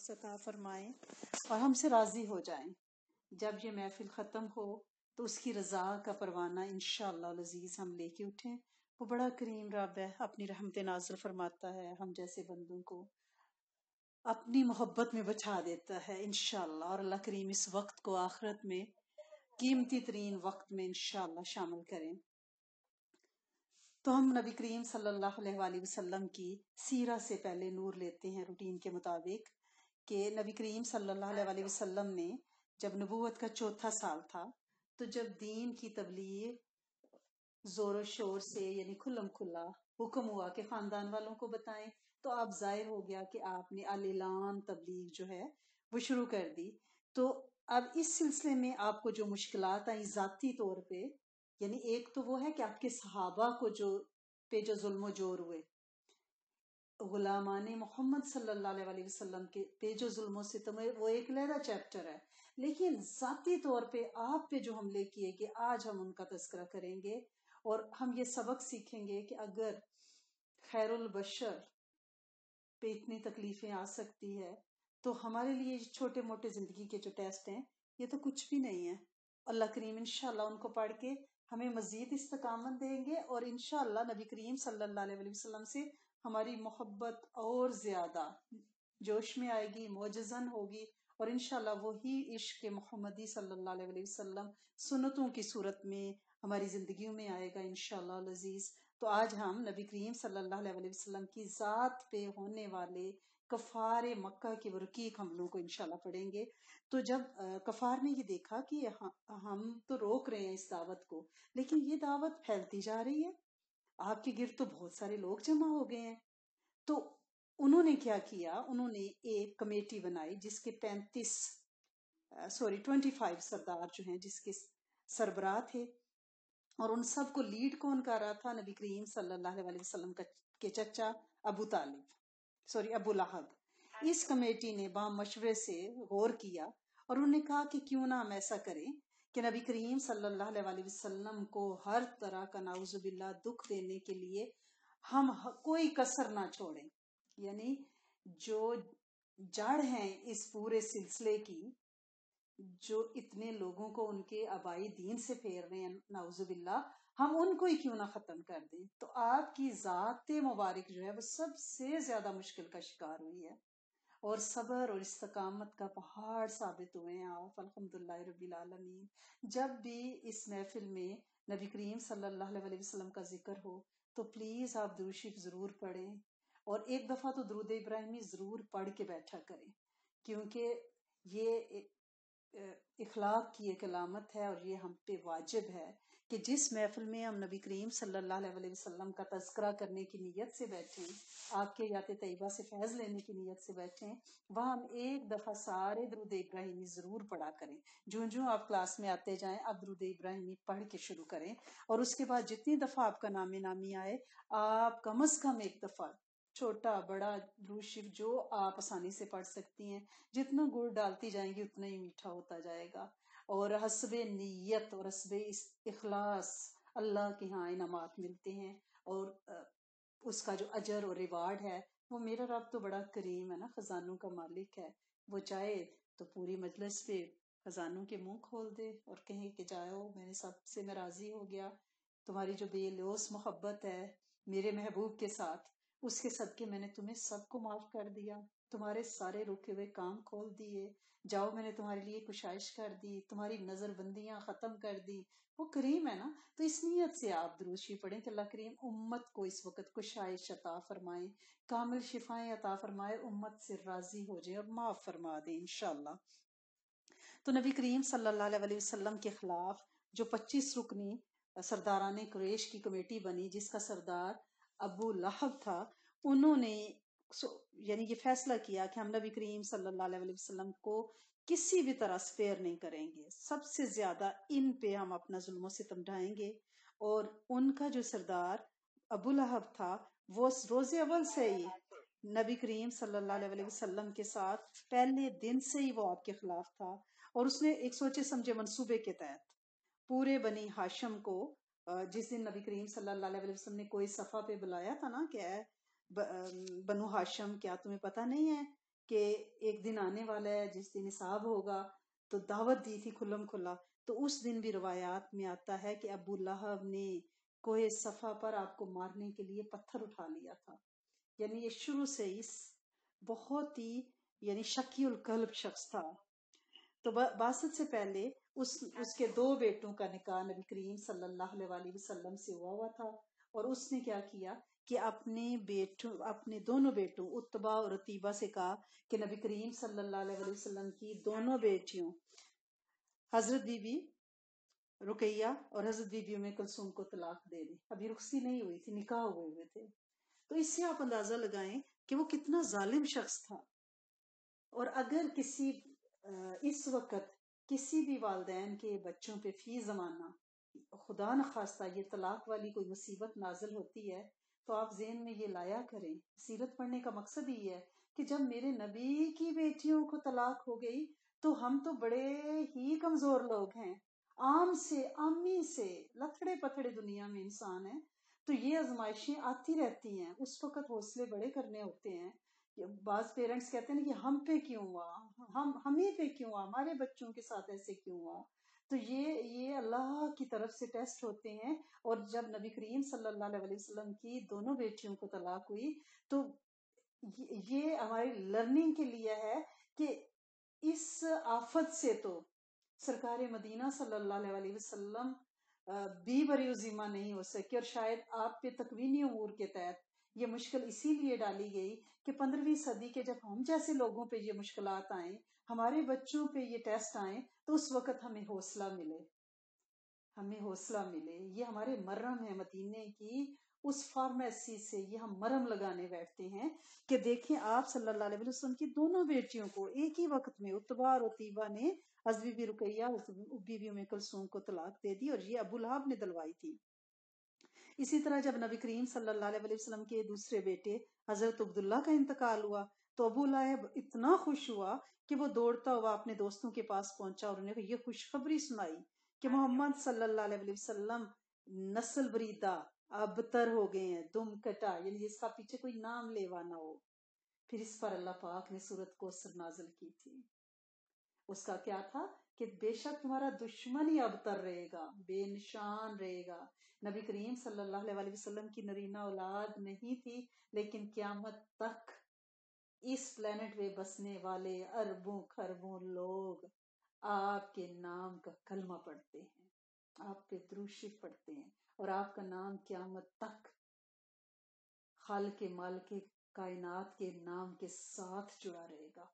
पास सता फरमाएं और हमसे राजी हो जाएं जब ये महफिल ख़त्म हो तो उसकी रजा का परवाना इन लजीज हम लेके उठें वो बड़ा करीम रब है अपनी रहमत नाजर फरमाता है हम जैसे बंदों को अपनी मोहब्बत में बचा देता है इन और अल्लाह करीम इस वक्त को आखरत में कीमती तरीन वक्त में इन शामिल करें तो हम नबी करीम सल्लल्लाहु अलैहि वसल्लम की सीरा से पहले नूर लेते हैं रूटीन के मुताबिक कि नबी करीम सल्लल्लाहु अलैहि हाँ। वसल्लम ने जब नबूवत का चौथा साल था तो जब दीन की तबलीग जोर शोर से यानी खुलम खुला हुक्म हुआ कि खानदान वालों को बताएं तो आप जाहिर हो गया कि आपने अलान तबलीग जो है वो शुरू कर दी तो अब इस सिलसिले में आपको जो मुश्किल आई जाती तौर पे यानी एक तो वो है कि आपके सहाबा को जो पे जो जुल्म जोर हुए गुलामान मोहम्मद सल्लल्लाहु अलैहि वसल्लम के तेजो जुल्मों से तो वो एक लहरा चैप्टर है लेकिन जाती तौर पे आप पे जो हमले किए कि आज हम उनका तस्करा करेंगे और हम ये सबक सीखेंगे कि अगर खैरुल बशर पे इतनी तकलीफें आ सकती है तो हमारे लिए छोटे मोटे जिंदगी के जो टेस्ट हैं ये तो कुछ भी नहीं है अल्लाह करीम इनशाला उनको पढ़ के हमें मजीद इस्तकामत देंगे और इनशाला नबी करीम सल्लल्लाहु अलैहि वसल्लम से हमारी मोहब्बत और ज्यादा जोश में आएगी मोजन होगी और इनशाला वही इश्क मोहम्मदी सल्लल्लाहु सुनतों की सूरत में हमारी जिंदगी में आएगा इनशाला लजीज तो आज हम नबी करीम सल्लल्लाहु की ज़ात पे होने वाले कफार मक्का के वरकीक हमलों को इनशाला पढ़ेंगे तो जब कफार ने ये देखा कि हम तो रोक रहे हैं इस दावत को लेकिन ये दावत फैलती जा रही है आपके गिरद तो बहुत सारे लोग जमा हो गए हैं तो उन्होंने क्या किया उन्होंने एक कमेटी बनाई जिसके पैंतीस सॉरी ट्वेंटी फाइव सरदार जो हैं जिसके सरबराह थे और उन सब को लीड कौन कर रहा था नबी करीम सल्लल्लाहु अलैहि वसल्लम के चचा अबू तालिब सॉरी अबू लहब इस कमेटी ने बा मशवरे से गौर किया और उन्होंने कहा कि क्यों ना हम ऐसा करें कि नबी करीम सल्लल्लाहु अलैहि वसल्लम को हर तरह का नाउजुबिल्ला दुख देने के लिए हम कोई कसर ना छोड़ें यानी जो जड़ हैं इस पूरे सिलसिले की जो इतने लोगों को उनके आबाई दीन से फेर रहे हैं नाउजुबिल्ला हम उनको ही क्यों ना खत्म कर दें तो आपकी जात मुबारक जो है वो सबसे ज्यादा मुश्किल का शिकार हुई है और सब्र और इस्तकामत का पहाड़ साबित हुए हैं आप अलहमदिल्ला रबीआलमीन जब भी इस महफिल में नबी करीम सल्लल्लाहु अलैहि वसल्लम का जिक्र हो तो प्लीज़ आप दुरुशिफ ज़रूर पढ़ें और एक दफ़ा तो दरूद इब्राहिमी ज़रूर पढ़ के बैठा करें क्योंकि ये इखलाक की एक अलामत है और ये हम पे वाजिब है कि जिस महफिल में हम नबी करीम सल्लल्लाहु अलैहि वसल्लम का तस्करा करने की नीयत से बैठे आपके यात तयबा से फैज़ लेने की नीयत से बैठे वह हम एक दफ़ा सारे दरुद इब्राहिमी ज़रूर पढ़ा करें जो जो आप क्लास में आते जाएं आप दरुद इब्राहिमी पढ़ के शुरू करें और उसके बाद जितनी दफ़ा आपका नाम नामी आए आप कम अज़ कम एक दफ़ा छोटा बड़ा रूशिव जो आप आसानी से पढ़ सकती हैं जितना गुड़ डालती जाएंगी उतना ही मीठा होता जाएगा और हसब नीयत और हसब इखलास अल्लाह के यहाँ इनामत मिलते हैं और उसका जो अजर और रिवार्ड है वो मेरा रब तो बड़ा करीम है ना खजानों का मालिक है वो चाहे तो पूरी मजलिस पे खजानों के मुंह खोल दे और कहे कि जाओ मैंने सबसे मैं राजी हो गया तुम्हारी जो बेलोस मोहब्बत है मेरे महबूब के साथ उसके सदके मैंने तुम्हें सबको माफ कर दिया तुम्हारे सारे रुके हुए काम खोल दिए जाओ मैंने तुम्हारे लिए कुशाइश कर दी तुम्हारी नजरबंदियां खत्म कर दी वो करीम है ना तो इस नीयत से आप दुरुशी पढ़ें कि अल्लाह करीम उम्मत को इस वक्त कुशाइश अता फरमाए कामिल शिफाएं अता फरमाए उम्मत से राजी हो जाए और माफ फरमा दे इनशाला तो नबी करीम सल्लल्लाहु अलैहि वसल्लम के खिलाफ जो पच्चीस रुकनी सरदारान कुरेश की कमेटी बनी जिसका सरदार अबू लहब था उन्होंने यानी ये फैसला किया कि हम नबी करीम सल्लल्लाहु अलैहि वसल्लम को किसी भी तरह स्पेयर नहीं करेंगे सबसे ज्यादा इन पे हम अपना जुल्मो से तमढ़ाएंगे और उनका जो सरदार अबू लहब था वो रोजे अवल से ही नबी करीम सल्लल्लाहु अलैहि वसल्लम के साथ पहले दिन से ही वो आपके खिलाफ था और उसने एक सोचे समझे मनसूबे के तहत पूरे बनी हाशम को जिस दिन नबी करीम सल्लल्लाहु अलैहि वसल्लम ने कोई सफा पे बुलाया था ना कि बनु हाशम क्या तुम्हें पता नहीं है कि एक दिन आने वाला है जिस दिन हिसाब होगा तो दावत दी थी खुलम खुला तो उस दिन भी रवायात में आता है कि अबू लहब ने कोहे सफा पर आपको मारने के लिए पत्थर उठा लिया था यानी ये शुरू से इस बहुत ही यानी शकी कल्ब शख्स था तो बासत से पहले उस उसके दो बेटों का निकाह नबी करीम सल्लल्लाहु अलैहि वसल्लम से हुआ हुआ था और उसने क्या किया कि अपने बेटों अपने दोनों बेटों उत्तबा और रतीबा से कहा कि नबी करीम सल्लल्लाहु अलैहि वसल्लम की दोनों बेटियों हजरत बीबी रुकैया और हजरत बीबी में कुलसुम को तलाक दे दी अभी रुखसी नहीं हुई थी निकाह हुए हुए थे तो इससे आप अंदाजा लगाएं कि वो कितना जालिम शख्स था और अगर किसी इस वक्त किसी भी वालदेन के बच्चों पे फी जमाना खुदा न खास्ता ये तलाक वाली कोई मुसीबत नाजिल होती है तो आप जेन में ये लाया करें सीरत पढ़ने का मकसद ही है कि जब मेरे नबी की बेटियों को तलाक हो गई तो हम तो बड़े ही कमजोर लोग हैं आम से आमी से लथड़े पथड़े दुनिया में इंसान है तो ये आजमाइशें आती रहती हैं उस वक्त हौसले बड़े करने होते हैं बाज पेरेंट्स कहते हैं कि हम पे क्यों हुआ हम हम ही पे क्यों हुआ हमारे बच्चों के साथ ऐसे क्यों हुआ तो ये ये अल्लाह की तरफ से टेस्ट होते हैं और जब नबी करीम सल्लल्लाहु अलैहि वसल्लम की दोनों बेटियों को तलाक हुई तो ये हमारी लर्निंग के लिए है कि इस आफत से तो सरकार मदीना सल्लल्लाहु अलैहि वसल्लम भी बरीजीमा नहीं हो सके और शायद आप पे तकवीनी अमूर के तहत ये मुश्किल इसीलिए डाली गई कि पंद्रहवीं सदी के जब हम जैसे लोगों पे ये मुश्किल आए हमारे बच्चों पे ये टेस्ट आए तो उस वक्त हमें हौसला मिले हमें हौसला मिले ये हमारे मरम है मदीने की उस फार्मेसी से ये हम मरम लगाने बैठते हैं कि देखें आप सल्लल्लाहु अलैहि वसल्लम की दोनों बेटियों को एक ही वक्त में उतबा और उतीबा ने अजबीबी रुकैया बीबी उम कलसूम को तलाक दे दी और ये अबुलहाब ने दलवाई थी इसी तरह जब नबी करीम सल्लल्लाहु अलैहि वसल्लम के दूसरे बेटे हजरत अब्दुल्ला का इंतकाल हुआ तो अबू लाहब इतना खुश हुआ कि वो दौड़ता हुआ अपने दोस्तों के पास पहुंचा और उन्हें ये खुशखबरी सुनाई कि हाँ मोहम्मद सल्लल्लाहु अलैहि वसल्लम नस्ल बरीदा अबतर हो गए हैं दुम कटा यानी इसका पीछे कोई नाम लेवा ना हो फिर इस पर अल्लाह पाक ने सूरत को असर नाजल की थी उसका क्या था कि बेशक तुम्हारा दुश्मन ही अबतर रहेगा बेनिशान रहेगा नबी करीम सल्लल्लाहु अलैहि वसल्लम की नरीना औलाद नहीं थी लेकिन क्यामत तक इस प्लेनेट पे बसने वाले अरबों खरबों लोग आपके नाम का कलमा पढ़ते हैं आपके पे पढ़ते हैं और आपका नाम क्यामत तक खाल के माल के कायनात के नाम के साथ जुड़ा रहेगा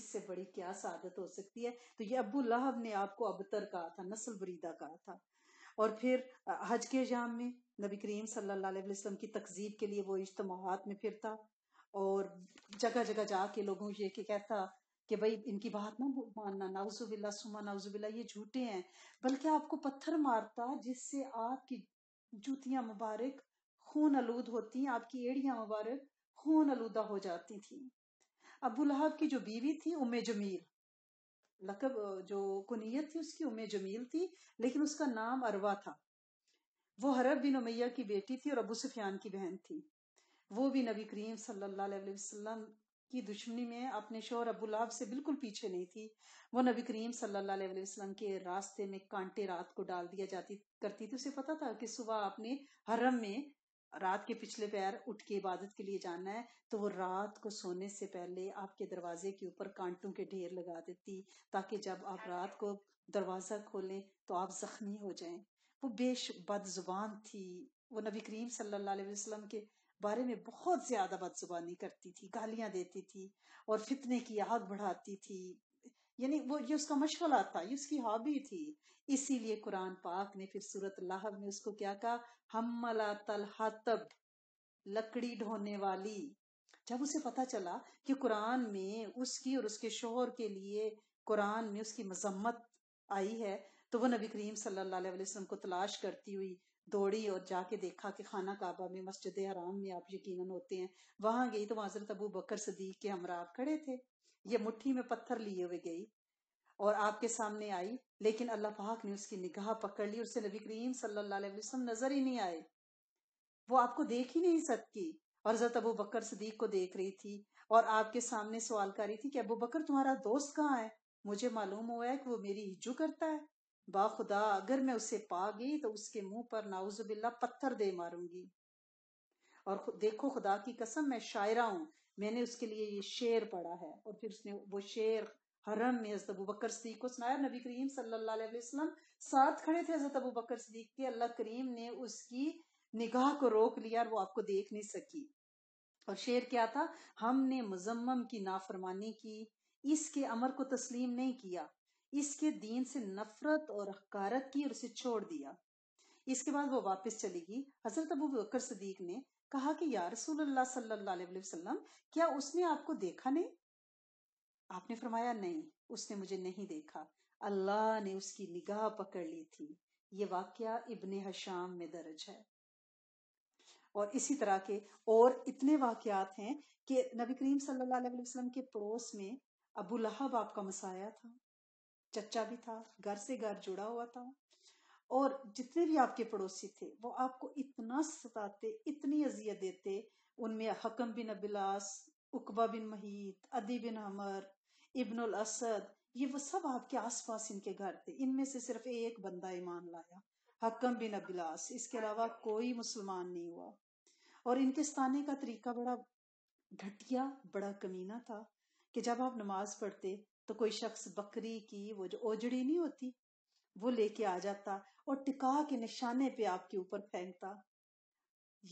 इससे बड़ी क्या सादत हो सकती है तो ये अबू लहब ने आपको अबतर कहा था नस्ल बरीदा कहा था और फिर हज के जाम में नबी करीम सल्लल्लाहु अलैहि वसल्लम की तकजीब के लिए वो इज्तमात में फिरता और जगह जगह जाके लोगों ये कि कहता कि भाई इनकी बात ना मानना नाउजुबिल्ला सुमा नाउजुबिल्ला ये झूठे हैं बल्कि आपको पत्थर मारता जिससे आपकी जूतियां मुबारक खून आलूद होती हैं आपकी एड़ियां मुबारक खून आलूदा हो जाती थी अबू लहाब की जो बीवी थी उमे जमील लकब जो कुनियत थी उसकी उमे जमील थी लेकिन उसका नाम अरवा था वो हरब बिन उमैया की बेटी थी और अबू सुफियान की बहन थी वो भी नबी करीम सल्लल्लाहु अलैहि वसल्लम की दुश्मनी में अपने शोर अबुलाब से बिल्कुल पीछे नहीं थी वो नबी करीम सल्लल्लाहु अलैहि वसल्लम के रास्ते में कांटे रात को डाल दिया जाती करती थी उसे पता था कि सुबह अपने हरम में रात के पिछले पैर उठ के इबादत के लिए जाना है तो वो रात को सोने से पहले आपके दरवाजे के ऊपर कांटों के ढेर लगा देती ताकि जब आप रात को दरवाजा खोलें तो आप जख्मी हो जाएं वो बेश बदजुबान थी वो नबी करीम सल्लल्लाहु अलैहि वसल्लम के बारे में बहुत ज्यादा बदजुबानी करती थी गालियां देती थी और फितने की आग बढ़ाती थी यानी वो ये उसका मशवला था ये उसकी हॉबी थी इसीलिए कुरान पाक ने फिर सूरत लाहब में उसको क्या कहा हमला तल हातब लकड़ी ढोने वाली जब उसे पता चला कि कुरान में उसकी और उसके शोहर के लिए कुरान में उसकी मजम्मत आई है तो वो नबी करीम सल्लल्लाहु अलैहि वसल्लम को तलाश करती हुई दौड़ी और जाके देखा कि खाना काबा में मस्जिद आराम में आप यकीन होते हैं वहां गई तो हजरत अबू बकर सदीक के हमराब खड़े थे ये मुट्ठी में पत्थर लिए हुए गई और आपके सामने आई लेकिन अल्लाह पाक ने उसकी निगाह पकड़ ली उससे नबी करीम सल्लाम नजर ही नहीं आए वो आपको देख ही नहीं सकती और हजरत अबू बकर सदीक को देख रही थी और आपके सामने सवाल कर रही थी कि अबू बकर तुम्हारा दोस्त कहाँ है मुझे मालूम हुआ है कि वो मेरी हिजू करता है बाखुदा अगर मैं उसे पा गई तो उसके मुंह पर नाउजुबिल्ला पत्थर दे मारूंगी और देखो खुदा की कसम मैं शायरा हूं मैंने उसके लिए ये शेर पढ़ा है और फिर उसने वो शेर हरम में हजरत अबू बकर सदीक को सुनाया नबी करीम सल्लल्लाहु अलैहि वसल्लम साथ खड़े थे हजरत अबू बकर सदीक के अल्लाह करीम ने उसकी निगाह को रोक लिया और वो आपको देख नहीं सकी और शेर क्या था हमने मुजम्मम की नाफरमानी की इसके अमर को तस्लीम नहीं किया इसके दीन से नफरत और हकारत की और उसे छोड़ दिया इसके बाद वो वापस चली गई हजरत अबू बकर सदीक ने कहा कि या रसूल अल्लाह सल्लल्लाहु अलैहि वसल्लम क्या उसने आपको देखा नहीं आपने फरमाया नहीं उसने मुझे नहीं देखा अल्लाह ने उसकी निगाह पकड़ ली थी ये वाक्य इबन हशाम में दर्ज है और इसी तरह के और इतने वाकयात हैं कि नबी करीम सल्लल्लाहु अलैहि वसल्लम के पड़ोस में अबू लहब आपका मसाया था चचा भी था घर से घर जुड़ा हुआ था और जितने भी आपके पड़ोसी थे वो आपको इतना सताते इतनी अजियत देते उनमें हकम बिन अबिलास उकबा बिन महीद अदी बिन हमर इब्नुल असद ये वो सब आपके आसपास इनके घर थे इनमें से सिर्फ एक बंदा ईमान लाया हकम बिन अबिलास इसके अलावा कोई मुसलमान नहीं हुआ और इनके स्थाने का तरीका बड़ा घटिया बड़ा कमीना था कि जब आप नमाज पढ़ते तो कोई शख्स बकरी की वो जो ओजड़ी नहीं होती वो लेके आ जाता और टिका के निशाने पे आपके ऊपर फेंकता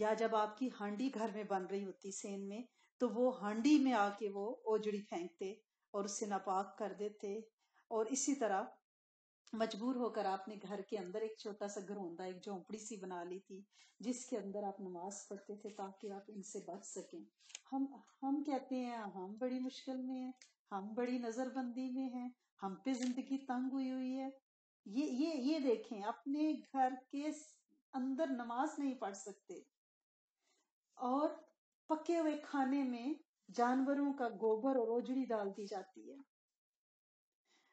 या जब आपकी हांडी घर में बन रही होती सेन में तो वो हांडी में आके वो ओजड़ी फेंकते और उससे नापाक कर देते और इसी तरह मजबूर होकर आपने घर के अंदर एक छोटा सा घरौंदा एक झोंपड़ी सी बना ली थी जिसके अंदर आप नमाज पढ़ते थे ताकि आप इनसे बच सकें हम हम कहते हैं हम बड़ी मुश्किल में हैं हम बड़ी नजरबंदी में हैं हम पे जिंदगी तंग हुई हुई है ये ये ये देखें अपने घर के अंदर नमाज नहीं पढ़ सकते और पके हुए खाने में जानवरों का गोबर और ओजड़ी डाल दी जाती है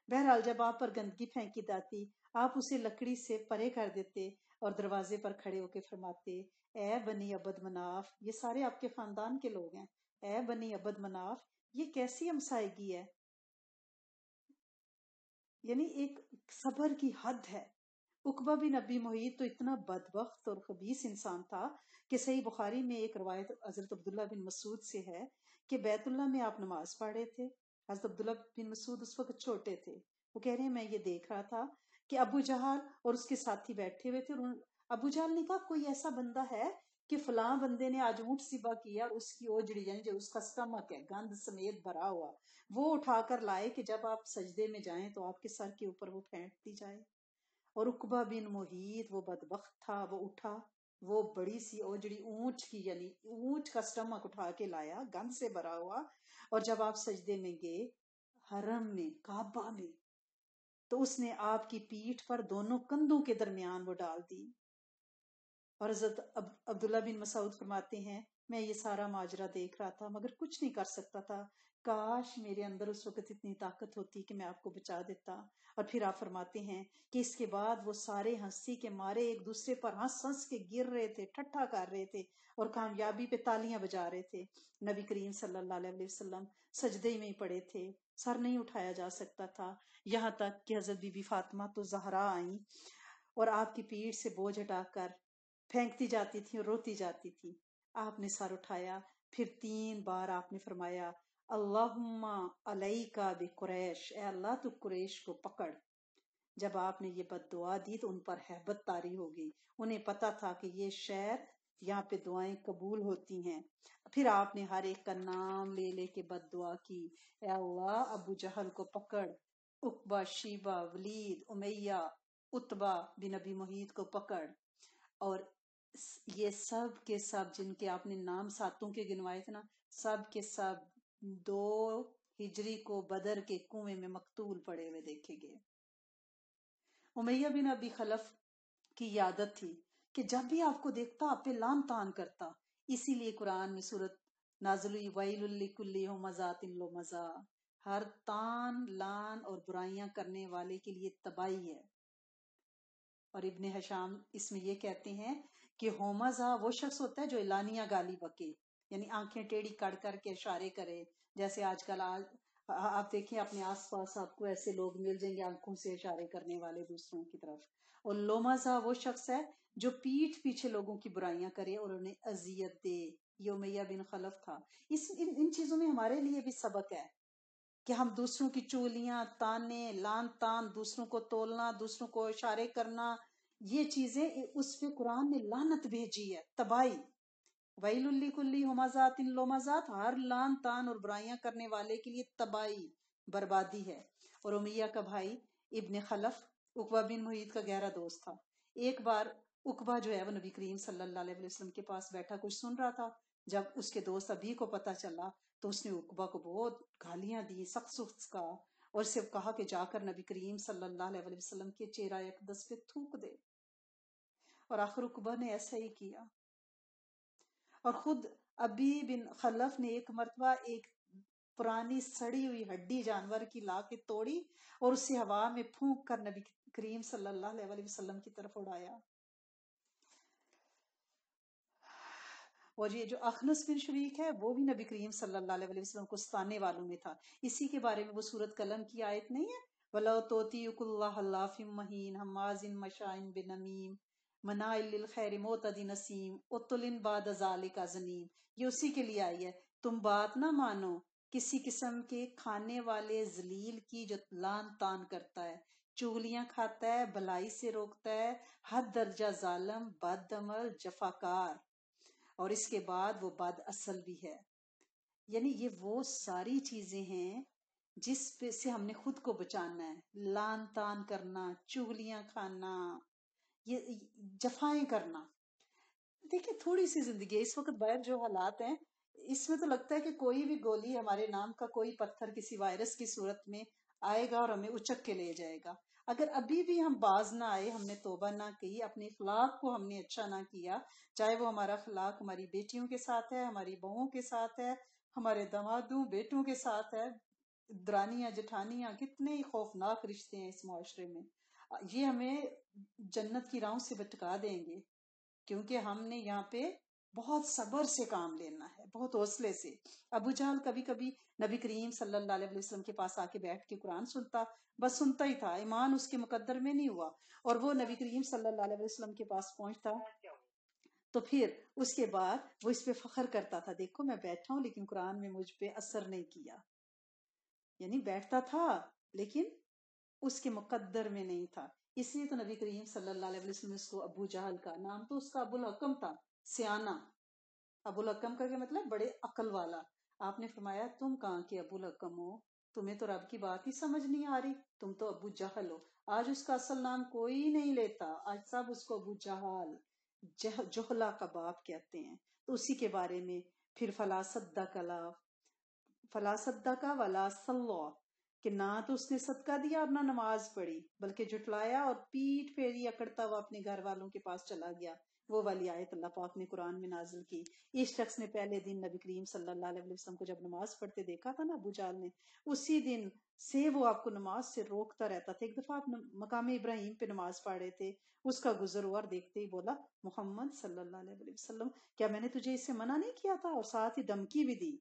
बहरहाल जब आप पर गंदगी फेंकी जाती आप उसे लकड़ी से परे कर देते और दरवाजे पर खड़े होकर फरमाते ए बनी अबद मनाफ ये सारे आपके खानदान के लोग हैं ए बनी अबद मनाफ ये कैसी हमसाएगी है यानी एक सबर की हद है उकबा बिन अबी मोहित तो इतना बदबخت और खबीस इंसान था कि सही बुखारी में एक रवायत हजरत अब्दुल्ला बिन मसूद से है कि बैतुल्ला में आप नमाज पढ़ रहे थे हजरत अब्दुल्ला बिन मसूद उस वक्त छोटे थे वो कह रहे हैं मैं ये देख रहा था कि अबू जहाल और उसके साथी बैठे हुए थे और अबू जहाल ने कहा कोई ऐसा बंदा है कि फलां बंदे ने आज ऊंट सिबा किया उसकी ओजड़ी यानी जो उसका स्टमक है गंद समेत भरा हुआ वो उठाकर लाए कि जब आप सजदे में जाएं तो आपके सर के ऊपर वो फेंक दी जाए और उकबा बिन मोहित वो बदबख्त था वो उठा वो बड़ी सी ओजड़ी ऊंच की यानी ऊंच का स्टमक उठा के लाया गंद से भरा हुआ और जब आप सजदे में गए हरम में काबा में तो उसने आपकी पीठ पर दोनों कंधों के दरमियान वो डाल दी और हजरत अब, अब्दुल्ला बिन मसूद फरमाते हैं मैं ये सारा माजरा देख रहा था मगर कुछ नहीं कर सकता था काश मेरे अंदर उस वक्त इतनी ताकत होती कि मैं आपको बचा देता और फिर आप फरमाते हैं कि इसके बाद वो सारे हंसी के मारे एक दूसरे पर हंस हंस के गिर रहे थे ठट्ठा कर रहे थे और कामयाबी पे तालियां बजा रहे थे नबी करीम सल्लल्लाहु अलैहि वसल्लम सजदे में ही पड़े थे सर नहीं उठाया जा सकता था यहाँ तक कि हजरत बीबी फातिमा तो जहरा आई और आपकी पीठ से बोझ हटाकर फेंकती जाती थी और रोती जाती थी आपने सर उठाया फिर तीन बार आपने फरमाया अल्लाहुम्मा अलैका बे कुरैश ए अल्लाह तो कुरैश को पकड़ जब आपने ये बद दुआ दी तो उन पर हैबत तारी हो गई उन्हें पता था कि ये शहर यहाँ पे दुआएं कबूल होती हैं फिर आपने हर एक का नाम ले लेके बद दुआ की ए अल्लाह अबू जहल को पकड़ उकबा शिबा वलीद उमैया उतबा बिन अबी मुहीद को पकड़ और ये सब के सब जिनके आपने नाम सातों के गिनवाए थे ना सब के सब दो हिजरी को बदर के कुएं में मकतूल पड़े हुए देखे गए उमैया बिन अबी खलफ की यादत थी कि जब भी आपको देखता आप पे लाम तान करता इसीलिए कुरान में सूरत नाजुल वईलकुल्ली हो मजा हर तान लान और बुराइयां करने वाले के लिए तबाही है और इब्ने हशाम इसमें यह कहते हैं कि होमजा वो शख्स होता है जो इलानिया गाली बके यानी आंखें टेढ़ी कड़ करके इशारे करे जैसे आजकल आज आप देखें अपने आसपास आपको ऐसे लोग मिल जाएंगे आंखों से इशारे करने वाले दूसरों की तरफ और लोमाजा वो शख्स है जो पीठ पीछे लोगों की बुराइयां करे और उन्हें अजियत दे योमैया बिन खलफ था इस इन, इन चीजों में हमारे लिए भी सबक है कि हम दूसरों की चूलियां ताने लान तान दूसरों को तोलना दूसरों को इशारे करना ये चीजें उस पे कुरान ने लानत भेजी है तबाही वही कुल्ली हमाजात इन लोमाजात हर लान तान और बुराइयां करने वाले के लिए तबाही बर्बादी है और उमैया का भाई इबन खलफ उकबा बिन मुहीद का गहरा दोस्त था एक बार उकबा जो है वो नबी करीम सल्लाम के पास बैठा कुछ सुन रहा था जब उसके दोस्त अभी को पता चला तो उसने उकबा को बहुत गालियां दी सख्त सुख्त का और सिर्फ कहा कि जाकर नबी करीम सल्लाम के चेहरा अकदस पे थूक दे और आखिर उकबा ने ऐसा ही किया और खुद अबी बिन खलफ ने एक मरतबा एक पुरानी सड़ी हुई हड्डी जानवर की ला के तोड़ी और उसे हवा में फूंक कर नबी करीम सल्लल्लाहु अलैहि वसल्लम की तरफ उड़ाया और ये जो अखनस बिन शरीक है वो भी नबी करीम सल्लल्लाहु अलैहि वसल्लम को सताने वालों में था इसी के बारे में वो सूरत कलम की आयत नहीं है वला तोती महीन हमाजिन मशाइन बिन मनाइल मोतदी नसीम उतुलिन बादाली का जनीम ये उसी के लिए आई है तुम बात ना मानो किसी किस्म के खाने वाले जलील की जो लान तान करता है चुगलियां खाता है भलाई से रोकता है हद दर्जा जालम बदअमल जफाकार और इसके बाद वो बद असल भी है यानी ये वो सारी चीजें हैं जिस पे से हमने खुद को बचाना है लान तान करना चुगलियां खाना ये जफाएं करना देखिए थोड़ी सी जिंदगी है इस वक्त बाहर जो हालात हैं इसमें तो लगता है कि कोई भी गोली हमारे नाम का कोई पत्थर किसी वायरस की सूरत में आएगा और हमें उचक के ले जाएगा अगर अभी भी हम बाज ना आए हमने तोबा ना की अपने इखलाक को हमने अच्छा ना किया चाहे वो हमारा अखलाक हमारी बेटियों के साथ है हमारी बहुओं के साथ है हमारे दमादों बेटों के साथ है दरानियां जेठानियां कितने ही खौफनाक रिश्ते हैं इस माशरे में ये हमें जन्नत की राहों से भटका देंगे क्योंकि हमने यहाँ पे बहुत सबर से काम लेना है बहुत हौसले से अबू जहल कभी कभी नबी करीम सल्लल्लाहु अलैहि वसल्लम के पास आके बैठ के कुरान सुनता बस सुनता ही था ईमान उसके मुकद्दर में नहीं हुआ और वो नबी करीम सल्लल्लाहु अलैहि वसल्लम के पास पहुंचता तो फिर उसके बाद वो इस पे फखर करता था देखो मैं बैठा हूं लेकिन कुरान में मुझ पर असर नहीं किया यानी बैठता था लेकिन उसके मुकद्दर में नहीं था इसलिए तो नबी करीम सल्लल्लाहु अलैहि वसल्लम अबू जहल का नाम तो उसका अबुल हकम था सियाना अबुल हकम का मतलब बड़े अकल वाला आपने फरमाया तुम कहाँ के अबुल हकम हो तुम्हें तो रब की बात ही समझ नहीं आ रही तुम तो अबू जहल हो आज उसका असल नाम कोई नहीं लेता आज सब उसको अबू जहाल जहला जोहला का बाप कहते हैं तो उसी के बारे में फिर फलासदा कला फलासद्दा का वला कि ना तो उसने सदका दिया और ना नमाज पढ़ी बल्कि जुटलाया और पीठ फेरी अकड़ता हुआ अपने घर वालों के पास चला गया वो वाली आयत अल्लाह पाक ने कुरान में नाजिल की इस शख्स ने पहले दिन नबी करीम सल्लल्लाहु अलैहि वसल्लम को जब नमाज पढ़ते देखा था ना अबू जाल ने उसी दिन से वो आपको नमाज से रोकता रहता था एक दफा आप मकाम इब्राहिम पे नमाज पढ़ रहे थे उसका गुजर हुआ और देखते ही बोला मोहम्मद सल्लल्लाहु अलैहि वसल्लम क्या मैंने तुझे इससे मना नहीं किया था और साथ ही धमकी भी दी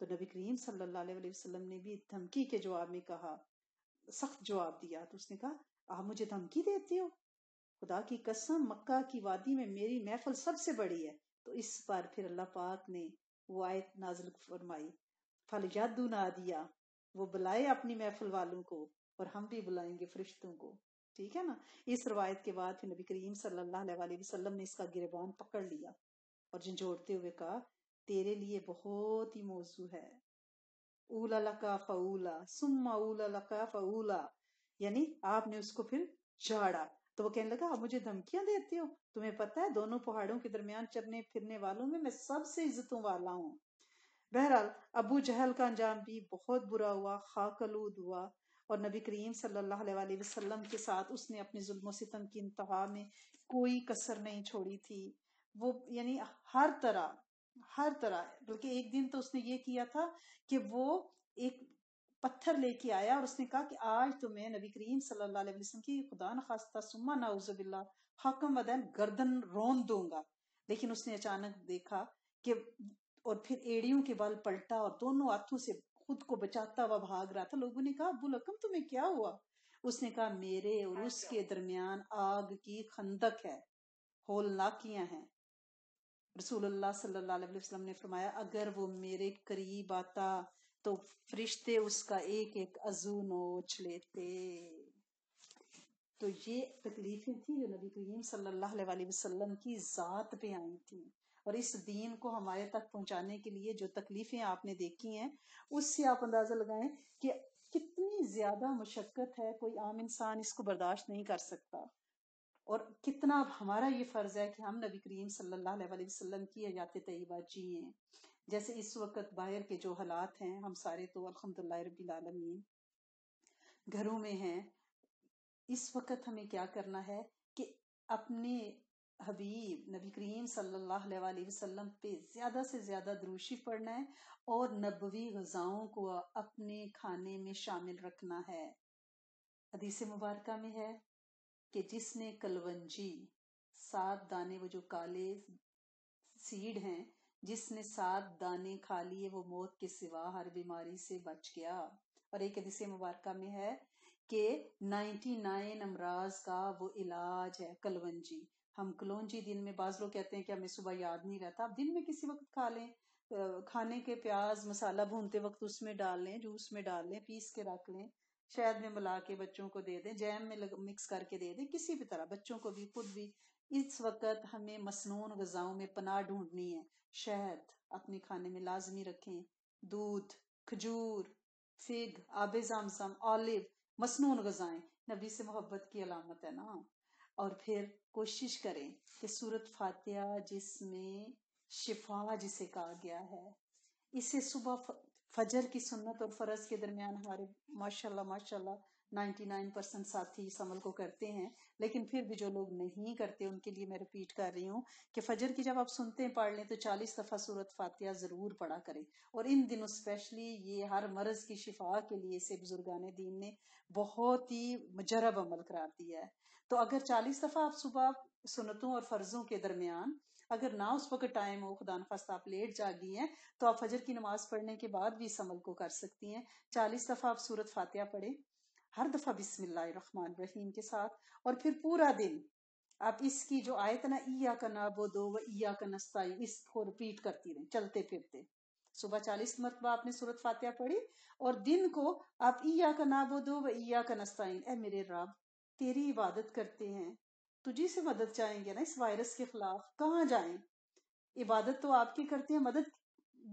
तो नबी करीम सल्लल्लाहु अलैहि वसल्लम ने भी धमकी के जवाब में कहा सख्त जवाब दिया तो उसने कहा आप मुझे धमकी देते हो खुदा की कसम मक्का की वादी में मेरी महफल सबसे बड़ी है तो इस बार फिर अल्लाह पाक ने वो आयत नाजल फरमाई फल यादू ना दिया वो बुलाए अपनी महफल वालों को और हम भी बुलाएंगे फरिश्तों को ठीक है ना इस रवायत के बाद फिर नबी करीम सल्लल्लाहु अलैहि वसल्लम ने इसका गिरबान पकड़ लिया और झंझोड़ते हुए कहा तेरे लिए बहुत ही मौसू है ऊला लका फऊला सुम्मा ऊला लका फऊला यानी आपने उसको फिर झाड़ा तो वो कहने लगा आप मुझे धमकियां देते हो तुम्हें पता है दोनों पहाड़ों के दरमियान चलने फिरने वालों में मैं सबसे इज्जतों वाला हूँ बहरहाल अबू जहल का अंजाम भी बहुत बुरा हुआ खाकलूद हुआ और नबी करीम सल्लल्लाहु वसल्लम के साथ उसने अपने जुल्म सितम की इंतहा में कोई कसर नहीं छोड़ी थी वो यानी हर तरह हर तरह बल्कि एक दिन तो उसने ये किया था कि वो एक पत्थर लेके आया और उसने कहा कि आज तो मैं नबी करीम सल्लल्लाहु अलैहि वसल्लम की खुदा न खास्ता सुम्मा नाउजुबिल्ला हाकम वदन गर्दन रोन दूंगा लेकिन उसने अचानक देखा कि और फिर एड़ियों के बल पलटा और दोनों हाथों से खुद को बचाता हुआ भाग रहा था लोगों ने कहा अबुल हकम तुम्हें क्या हुआ उसने कहा मेरे और हाँ उसके हाँ दरमियान आग की खंदक है होलनाकियां हैं रसूलुल्लाह सल्लल्लाहु वसल्लम ने फरमाया अगर वो मेरे करीब आता तो फरिश्ते उसका एक एक अजू नोच लेते तो ये तकलीफें थी जो नबी करीम सल्लल्लाहु वसल्लम की जात पे आई थी और इस दीन को हमारे तक पहुंचाने के लिए जो तकलीफें आपने देखी हैं उससे आप अंदाजा लगाएं कि कितनी ज्यादा मुशक्कत है कोई आम इंसान इसको बर्दाश्त नहीं कर सकता और कितना हमारा ये फ़र्ज़ है कि हम नबी करीम सल्लल्लाहु अलैहि वसल्लम की हयात तयबा जिये जैसे इस वक्त बाहर के जो हालात हैं हम सारे तो अलहमदिल्ला रबीआलमीन घरों में हैं इस वक्त हमें क्या करना है कि अपने हबीब नबी करीम सल्लल्लाहु अलैहि वसल्लम पे ज्यादा से ज्यादा द्रूशी पढ़ना है और नबवी गजाओं को अपने खाने में शामिल रखना है हदीस मुबारक में है कि जिसने कलवंजी सात दाने वो जो काले सीड हैं जिसने सात दाने खा लिए वो मौत के सिवा हर बीमारी से बच गया और एक हदीस मुबारक में है कि 99 अमराज का वो इलाज है कलवंजी हम कलौजी दिन में बाज लोग कहते हैं कि हमें सुबह याद नहीं रहता आप दिन में किसी वक्त खा लें खाने के प्याज मसाला भूनते वक्त उसमें डाल लें जूस में डाल लें पीस के रख लें शहद में मिला के बच्चों को दे दें जैम में लग, मिक्स करके दे दें किसी भी तरह बच्चों को भी खुद भी इस वक्त हमें मसनून गजाओं में पनाह ढूंढनी है शहद अपने खाने में लाजमी रखें दूध खजूर फिग आब जामसम ऑलिव मसनून गजाएं नबी से मोहब्बत की अलामत है ना और फिर कोशिश करें कि सूरत फातिया जिसमें शिफा जिसे कहा गया है इसे सुबह फजर की सुन्नत और फर्ज के दरमियान हमारे माशाल्लाह माशाल्लाह 99 परसेंट साथी इस अमल को करते हैं लेकिन फिर भी जो लोग नहीं करते उनके लिए मैं रिपीट कर रही हूँ कि फजर की जब आप सुनते हैं पढ़ लें तो 40 दफा सूरत फातिया जरूर पढ़ा करें और इन दिनों स्पेशली ये हर मर्ज की शिफा के लिए इसे बुजुर्गान दीन ने बहुत ही मजरब अमल करार दिया है तो अगर चालीस दफ़ा आप सुबह सुनतों और फर्जों के दरमियान अगर ना उस वक्त टाइम हो खुदा नखास्त आप लेट जागी हैं तो आप फजर की नमाज पढ़ने के बाद भी इस अमल को कर सकती हैं चालीस दफ़ा आप सूरत फातिया पढ़े हर दफ़ा बिस्मिल्लाहमान रहीम के साथ और फिर पूरा दिन आप इसकी जो आयत ना ईया का नाबो दो व ईया का नस्ताई इसको रिपीट करती रहें चलते फिरते सुबह चालीस मरतबा आपने सूरत फातिया पढ़ी और दिन को आप ईया का नाबो दो व ईया का नस्ताइन ए मेरे रब तेरी इबादत करते हैं तुझी से मदद चाहेंगे ना इस वायरस के खिलाफ कहाँ जाए इबादत तो आपकी करते हैं मदद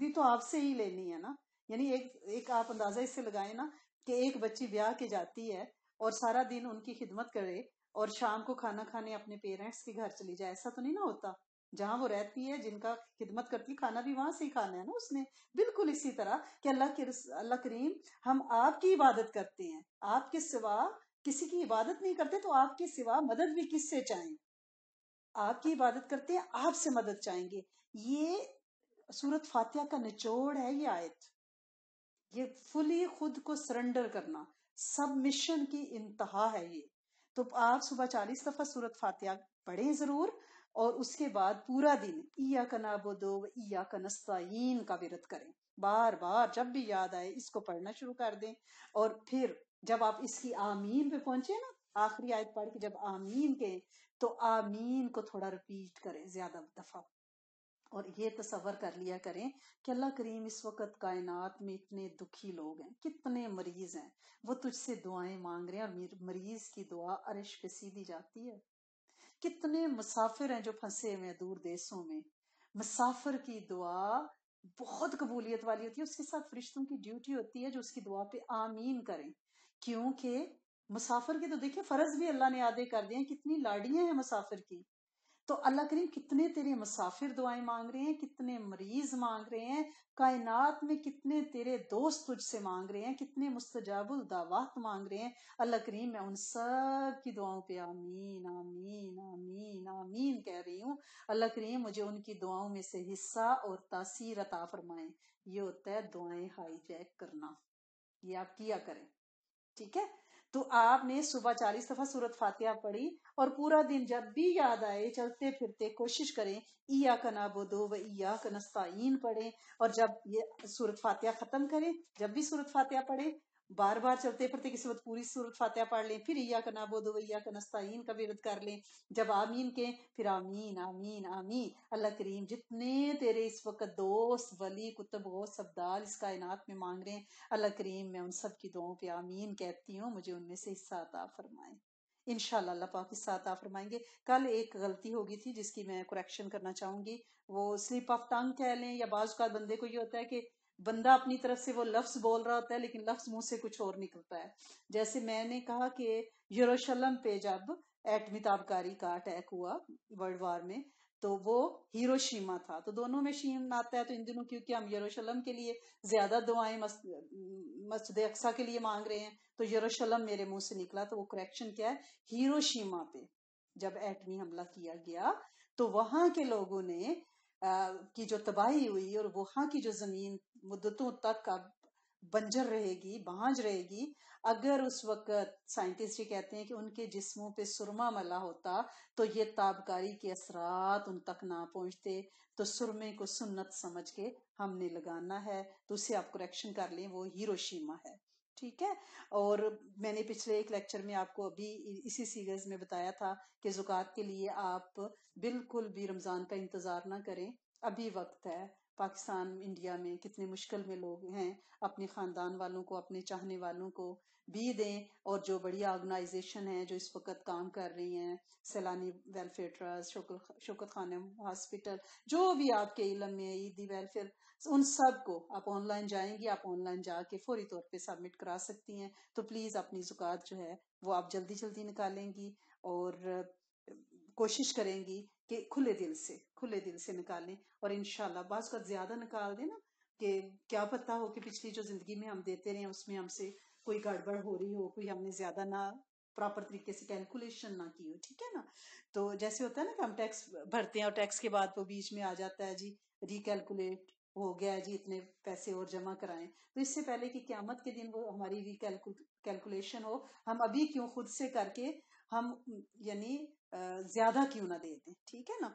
भी तो आपसे ही लेनी है ना यानी एक एक आप अंदाजा इससे लगाए ना कि एक बच्ची ब्याह के जाती है और सारा दिन उनकी खिदमत करे और शाम को खाना खाने अपने पेरेंट्स के घर चली जाए ऐसा तो नहीं ना होता जहां वो रहती है जिनका खिदमत करती खाना भी वहां से ही खाना है ना उसने बिल्कुल इसी तरह कि अल्लाह के अल्लाह करीम हम आपकी इबादत करते हैं आपके सिवा किसी की इबादत नहीं करते तो आपके सिवा मदद भी किससे चाहें आपकी इबादत करते हैं आपसे मदद चाहेंगे ये सूरत फातिया का निचोड़ है ये आयत ये फुली खुद को सरेंडर करना सब मिशन की इंतहा है ये तो आप सुबह चालीस दफा सूरत फातिया पढ़े जरूर और उसके बाद पूरा दिन ईया का नाबोदो ईया का नस्ताइन का विरत करें बार बार जब भी याद आए इसको पढ़ना शुरू कर दें और फिर जब आप इसकी आमीन पे पहुंचे ना आखिरी आयत पढ़ के जब आमीन के तो आमीन को थोड़ा रिपीट करें ज्यादा दफा और ये तस्वर कर लिया करें कि अल्लाह करीम इस वक्त कायनात में इतने दुखी लोग हैं कितने मरीज हैं वो तुझसे दुआएं मांग रहे हैं और मरीज की दुआ अरिश पे सीधी जाती है कितने मुसाफिर हैं जो फंसे हुए हैं दूर देशों में मुसाफिर की दुआ बहुत कबूलियत वाली होती है उसके साथ फरिश्तों की ड्यूटी होती है जो उसकी दुआ पे आमीन करें क्योंकि मुसाफिर के तो देखिए फर्ज भी अल्लाह ने आदे कर दिए कितनी लाडियां हैं मुसाफिर की तो अल्लाह करीम कितने तेरे मुसाफिर दुआएं मांग रहे हैं कितने मरीज मांग रहे हैं कायनात में कितने तेरे दोस्त तुझसे मांग रहे हैं कितने मुस्तजाबुल दावात मांग रहे हैं अल्लाह करीम मैं उन सब की दुआओं पे आमीन आमीन आमीन आमीन कह रही हूँ अल्लाह करीम मुझे उनकी दुआओं में से हिस्सा और तासीर अता फरमाए ये होता है दुआएं हाईजैक करना ये आप किया करें ठीक है तो आपने सुबह चालीस दफा सूरत फातिहा पढ़ी और पूरा दिन जब भी याद आए चलते फिरते कोशिश करें ईया का नाबोदो व ईया का नस्ताइन पढ़े और जब ये सूरत फातिहा खत्म करें जब भी सूरत फातिहा पढ़े बार बार चलते फिरते किसी वक्त पूरी सूरत फातह पढ़ लें फिर या का नाबोद या का नस्ताइन का विरद कर लें जब आमीन के फिर आमीन आमीन आमीन अल्लाह करीम जितने तेरे इस वक्त दोस्त वली कुतुब हो सबदाल इस कायनात में मांग रहे हैं अल्लाह करीम मैं उन सब की दुआओं पे आमीन कहती हूँ मुझे उनमें से हिस्सा अता फरमाए इनशाला अल्लाह पाक के साथ आप फरमाएंगे कल एक गलती होगी थी जिसकी मैं करेक्शन करना चाहूंगी वो स्लिप ऑफ टंग कह लें या बाज का बंदे को ये होता है कि बंदा अपनी तरफ से वो लफ्ज बोल रहा होता है लेकिन लफ्ज मुंह से कुछ और निकलता है जैसे मैंने कहा कि यरूशलम पे जब एटमी ताबकारी का अटैक हुआ वर्ल्ड वार में तो वो हीरोशीमा था तो दोनों में शीम आता है तो इन दिनों क्योंकि हम यरूशलम के लिए ज्यादा दुआएं मस्जिद अक्सा के लिए मांग रहे हैं तो यरूशलम मेरे मुंह से निकला तो वो करेक्शन क्या है हीरोशीमा पे जब एटमी हमला किया गया तो वहां के लोगों ने आ, की जो तबाही हुई और वहां की जो जमीन मुद्दतों तक अब बंजर रहेगी बांझ रहेगी अगर उस वक्त साइंटिस्ट ये कहते हैं कि उनके जिस्मों पे सुरमा मला होता तो ये ताबकारी के असरात उन तक ना पहुंचते तो सुरमे को सुन्नत समझ के हमने लगाना है तो उसे आप करेक्शन कर लें वो हीरोशीमा है ठीक है और मैंने पिछले एक लेक्चर में आपको अभी इसी सीरीज में बताया था कि जुकात के लिए आप बिल्कुल भी रमजान का इंतजार ना करें अभी वक्त है पाकिस्तान इंडिया में कितने मुश्किल में लोग हैं अपने ख़ानदान वालों को अपने चाहने वालों को भी दें और जो बड़ी ऑर्गेनाइजेशन है जो इस वक्त काम कर रही हैं Saylani welfare trust Shaukat Khan hospital जो भी आपके इलम में ईदी वेलफेयर उन सब को आप ऑनलाइन जाएंगी आप ऑनलाइन जाके फौरी तौर पर सबमिट करा सकती हैं तो प्लीज़ अपनी जुकात जो है वो आप जल्दी जल्दी निकालेंगी और कोशिश करेंगी कि खुले दिल से खुले दिल से निकालें और इनशाला बाज का ज्यादा निकाल देना कि क्या पता हो कि पिछली जो जिंदगी में हम देते रहे उसमें हमसे कोई गड़बड़ हो रही हो कोई हमने ज्यादा ना प्रॉपर तरीके से कैलकुलेशन ना की हो ठीक है ना तो जैसे होता है ना कि हम टैक्स भरते हैं और टैक्स के बाद वो बीच में आ जाता है जी रिकैलकुलेट हो गया जी इतने पैसे और जमा कराएं तो इससे पहले कि क्यामत के दिन वो हमारी रिकैलकुलेशन हो हम अभी क्यों खुद से करके हम यानी ज्यादा क्यों ना दे दें ठीक है ना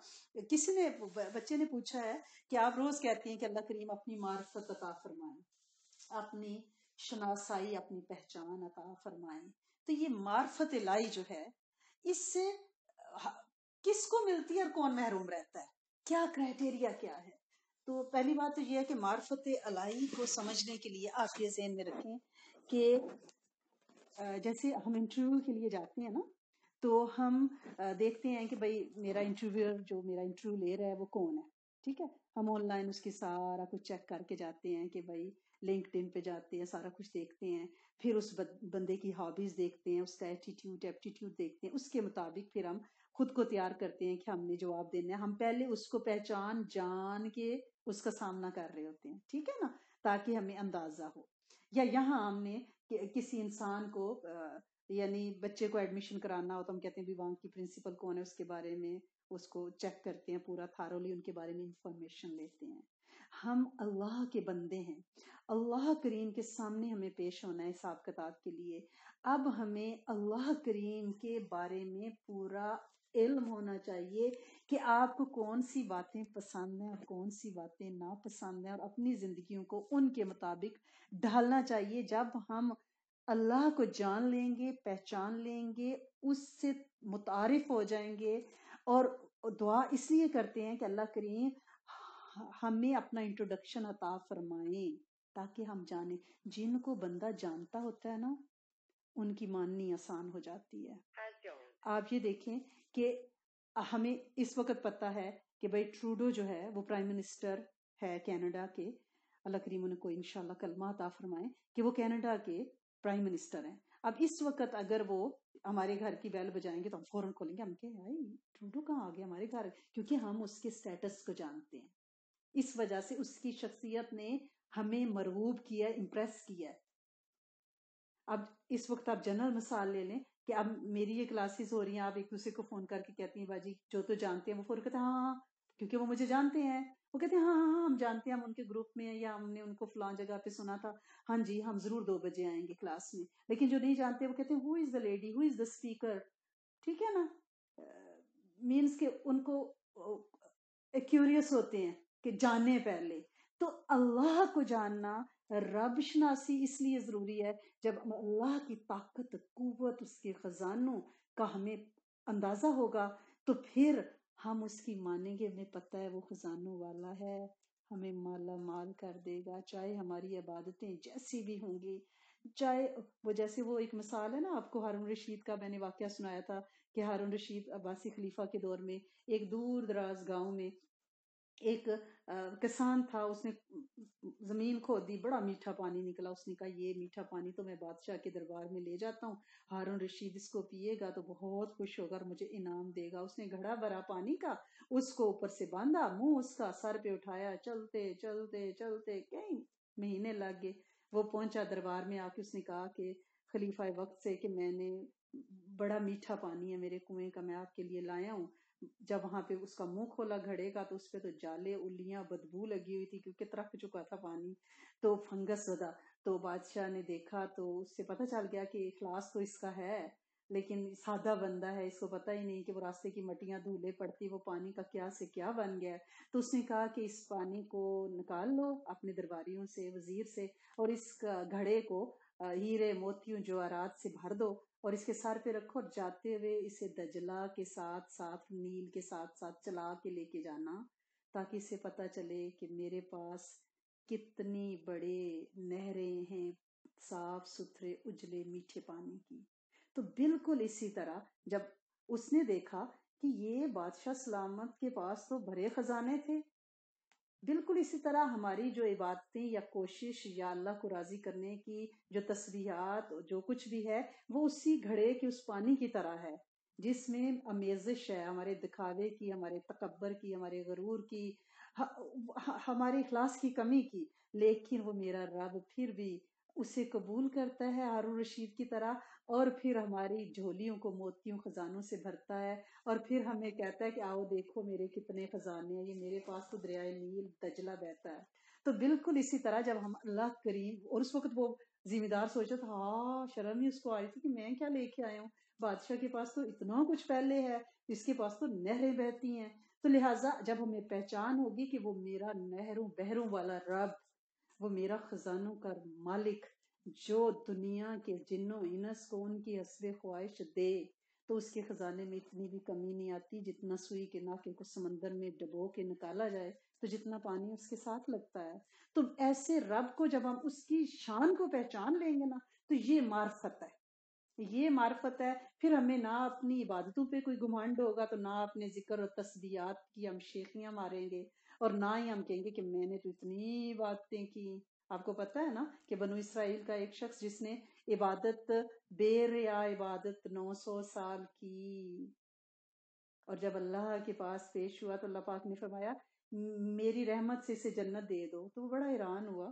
किसी ने बच्चे ने पूछा है कि आप रोज कहती हैं कि अल्लाह करीम अपनी मार्फत अता फरमाए अपनी शनासाई अपनी पहचान अता फरमाए तो ये मार्फत लाई जो है इससे किसको मिलती है और कौन महरूम रहता है क्या क्राइटेरिया क्या है तो पहली बात तो यह है कि मार्फत अलाई को समझने के लिए आप ये जहन में रखें कि जैसे हम इंटरव्यू के लिए जाते हैं ना तो हम देखते हैं कि भाई मेरा इंटरव्यूअर जो मेरा इंटरव्यू ले रहा है वो कौन है ठीक है हम ऑनलाइन उसकी सारा कुछ चेक करके जाते हैं कि भाई लिंकड पे जाते हैं सारा कुछ देखते हैं फिर उस बंदे की हॉबीज देखते हैं उसका एटीट्यूड एप्टीट्यूड देखते हैं उसके मुताबिक फिर हम खुद को तैयार करते हैं कि हमने जवाब देना है हम पहले उसको पहचान जान के उसका सामना कर रहे होते हैं ठीक है ना ताकि हमें अंदाजा हो या यहाँ हमने कि, किसी इंसान को यानी बच्चे को एडमिशन कराना हो तो हम कहते हैं विवांग की प्रिंसिपल कौन है उसके बारे में उसको चेक करते हैं पूरा थारोली उनके बारे में इंफॉर्मेशन लेते हैं हम अल्लाह के बंदे हैं अल्लाह करीम के सामने हमें पेश होना है हिसाब किताब के लिए अब हमें अल्लाह करीम के बारे में पूरा इल्म होना चाहिए कि आपको कौन सी बातें पसंद हैं और कौन सी बातें ना पसंद हैं और अपनी जिंदगियों को उनके मुताबिक ढालना चाहिए जब हम अल्लाह को जान लेंगे पहचान लेंगे उससे मुतारफ हो जाएंगे और दुआ इसलिए करते हैं कि अल्लाह करीम हमें अपना इंट्रोडक्शन अता फरमाए ताकि हम जाने जिनको बंदा जानता होता है ना उनकी माननी आसान हो जाती है अच्छा। आप ये देखें कि हमें इस वक्त पता है कि भाई ट्रूडो जो है वो प्राइम मिनिस्टर है कनाडा के अल्लाह करीम उनको इनशाला कलमा अता फरमाए कि वो कनाडा के प्राइम मिनिस्टर हैं अब इस वक्त अगर वो हमारे घर की बैल बजाएंगे तो हम फौरन खोलेंगे हम के भाई टूटू कहाँ आ गया हमारे घर क्योंकि हम उसके स्टेटस को जानते हैं इस वजह से उसकी शख्सियत ने हमें मरबूब किया इम्प्रेस किया अब इस वक्त आप जनरल मिसाल ले लें कि अब मेरी ये क्लासेस हो रही हैं आप एक दूसरे को फोन करके कहती हैं बाजी जो तो जानते हैं वो फोन करते हैं हाँ, हाँ, हाँ क्योंकि वो मुझे जानते हैं वो कहते हैं हाँ, हाँ हाँ हम जानते हैं हम उनके ग्रुप में हैं या हमने उनको फलां जगह पे सुना था हाँ जी हम जरूर दो बजे आएंगे क्लास में लेकिन जो नहीं जानते वो कहते हैं who is the lady who is the speaker ठीक है ना मीन्स uh, के उनको क्यूरियस uh, होते हैं कि जाने पहले तो अल्लाह को जानना रब शनासी इसलिए जरूरी है जब अल्लाह की ताकत कुवत उसके खजानों का हमें अंदाजा होगा तो फिर हम उसकी मानेंगे हमें पता है वो खजानों वाला है हमें माला माल कर देगा चाहे हमारी इबादतें जैसी भी होंगी चाहे वो जैसे वो एक मिसाल है ना आपको हारून रशीद का मैंने वाक्य सुनाया था कि हारून रशीद अब्बासी खलीफा के दौर में एक दूर दराज गाँव में एक किसान था उसने जमीन दी बड़ा मीठा पानी निकला उसने कहा ये मीठा पानी तो मैं बादशाह के दरबार में ले जाता हूँ हारून रशीद इसको पिएगा तो बहुत खुश होगा और मुझे इनाम देगा उसने घड़ा भरा पानी का उसको ऊपर से बांधा मुंह उसका सर पे उठाया चलते चलते चलते कई महीने लग गए वो पहुंचा दरबार में आके उसने कहा कि खलीफा वक्त से कि मैंने बड़ा मीठा पानी है मेरे कुएं का मैं आपके लिए लाया हूँ जब वहां पे उसका मुंह खोला घड़े का तो उस पर तो जाले उल्लियां बदबू लगी हुई थी क्योंकि तरफ चुका था पानी तो फंगस सदा तो बादशाह ने देखा तो उससे पता चल गया कि इखलास तो इसका है लेकिन सादा बंदा है इसको पता ही नहीं कि वो रास्ते की मटियां धूले पड़ती वो पानी का क्या से क्या बन गया तो उसने कहा कि इस पानी को निकाल लो अपने दरबारियों से वजीर से और इस घड़े को हीरे मोतियों जवारात से भर दो और इसके सर पे रखो और जाते हुए इसे दजला के साथ साथ नील के साथ साथ चला के लेके जाना ताकि इसे पता चले कि मेरे पास कितनी बड़े नहरें हैं साफ सुथरे उजले मीठे पानी की तो बिल्कुल इसी तरह जब उसने देखा कि ये बादशाह सलामत के पास तो भरे खजाने थे बिल्कुल इसी तरह हमारी जो इबादतें या कोशिश या अल्लाह को राजी करने की जो तस्वीर जो कुछ भी है वो उसी घड़े के उस पानी की तरह है जिसमें अमेजिश है हमारे दिखावे की हमारे तकबर की हमारे गरूर की हमारे इखलास की कमी की लेकिन वो मेरा रब फिर भी उसे कबूल करता है हारून रशीद की तरह और फिर हमारी झोलियों को मोतियों खजानों से भरता है और फिर हमें कहता है कि आओ देखो मेरे कितने खजाने हैं ये मेरे पास तो दरियाए नील दजला बहता है तो बिल्कुल इसी तरह जब हम अल्लाह करीम और उस वक्त वो जिम्मेदार सोचा था हाँ शर्म ही उसको आ रही थी कि मैं क्या लेके आया हूँ बादशाह के पास तो इतना कुछ पहले है इसके पास तो नहरें बहती हैं तो लिहाजा जब हमें पहचान होगी कि वो मेरा नहरों बहरों वाला रब वो मेरा खजानों का मालिक जो दुनिया के जिनों इनस को उनकी हसब ख्वाहिश दे तो उसके खजाने में इतनी भी कमी नहीं आती जितना सुई के नाके को समंदर में डबो के निकाला जाए तो जितना पानी उसके साथ लगता है तो ऐसे रब को जब हम उसकी शान को पहचान लेंगे ना तो ये मार्फत है ये मार्फत है फिर हमें ना अपनी इबादतों पे कोई घुमांड होगा तो ना अपने जिक्र और तस्बियात की हम शेखियां मारेंगे और ना ही हम कहेंगे कि मैंने तो इतनी बातें की आपको पता है ना कि बनु इसराइल का एक शख्स जिसने इबादत बेर या इबादत 900 साल की और जब अल्लाह के पास पेश हुआ तो अल्लाह पाक ने फरमाया मेरी रहमत से इसे जन्नत दे दो तो वो बड़ा हैरान हुआ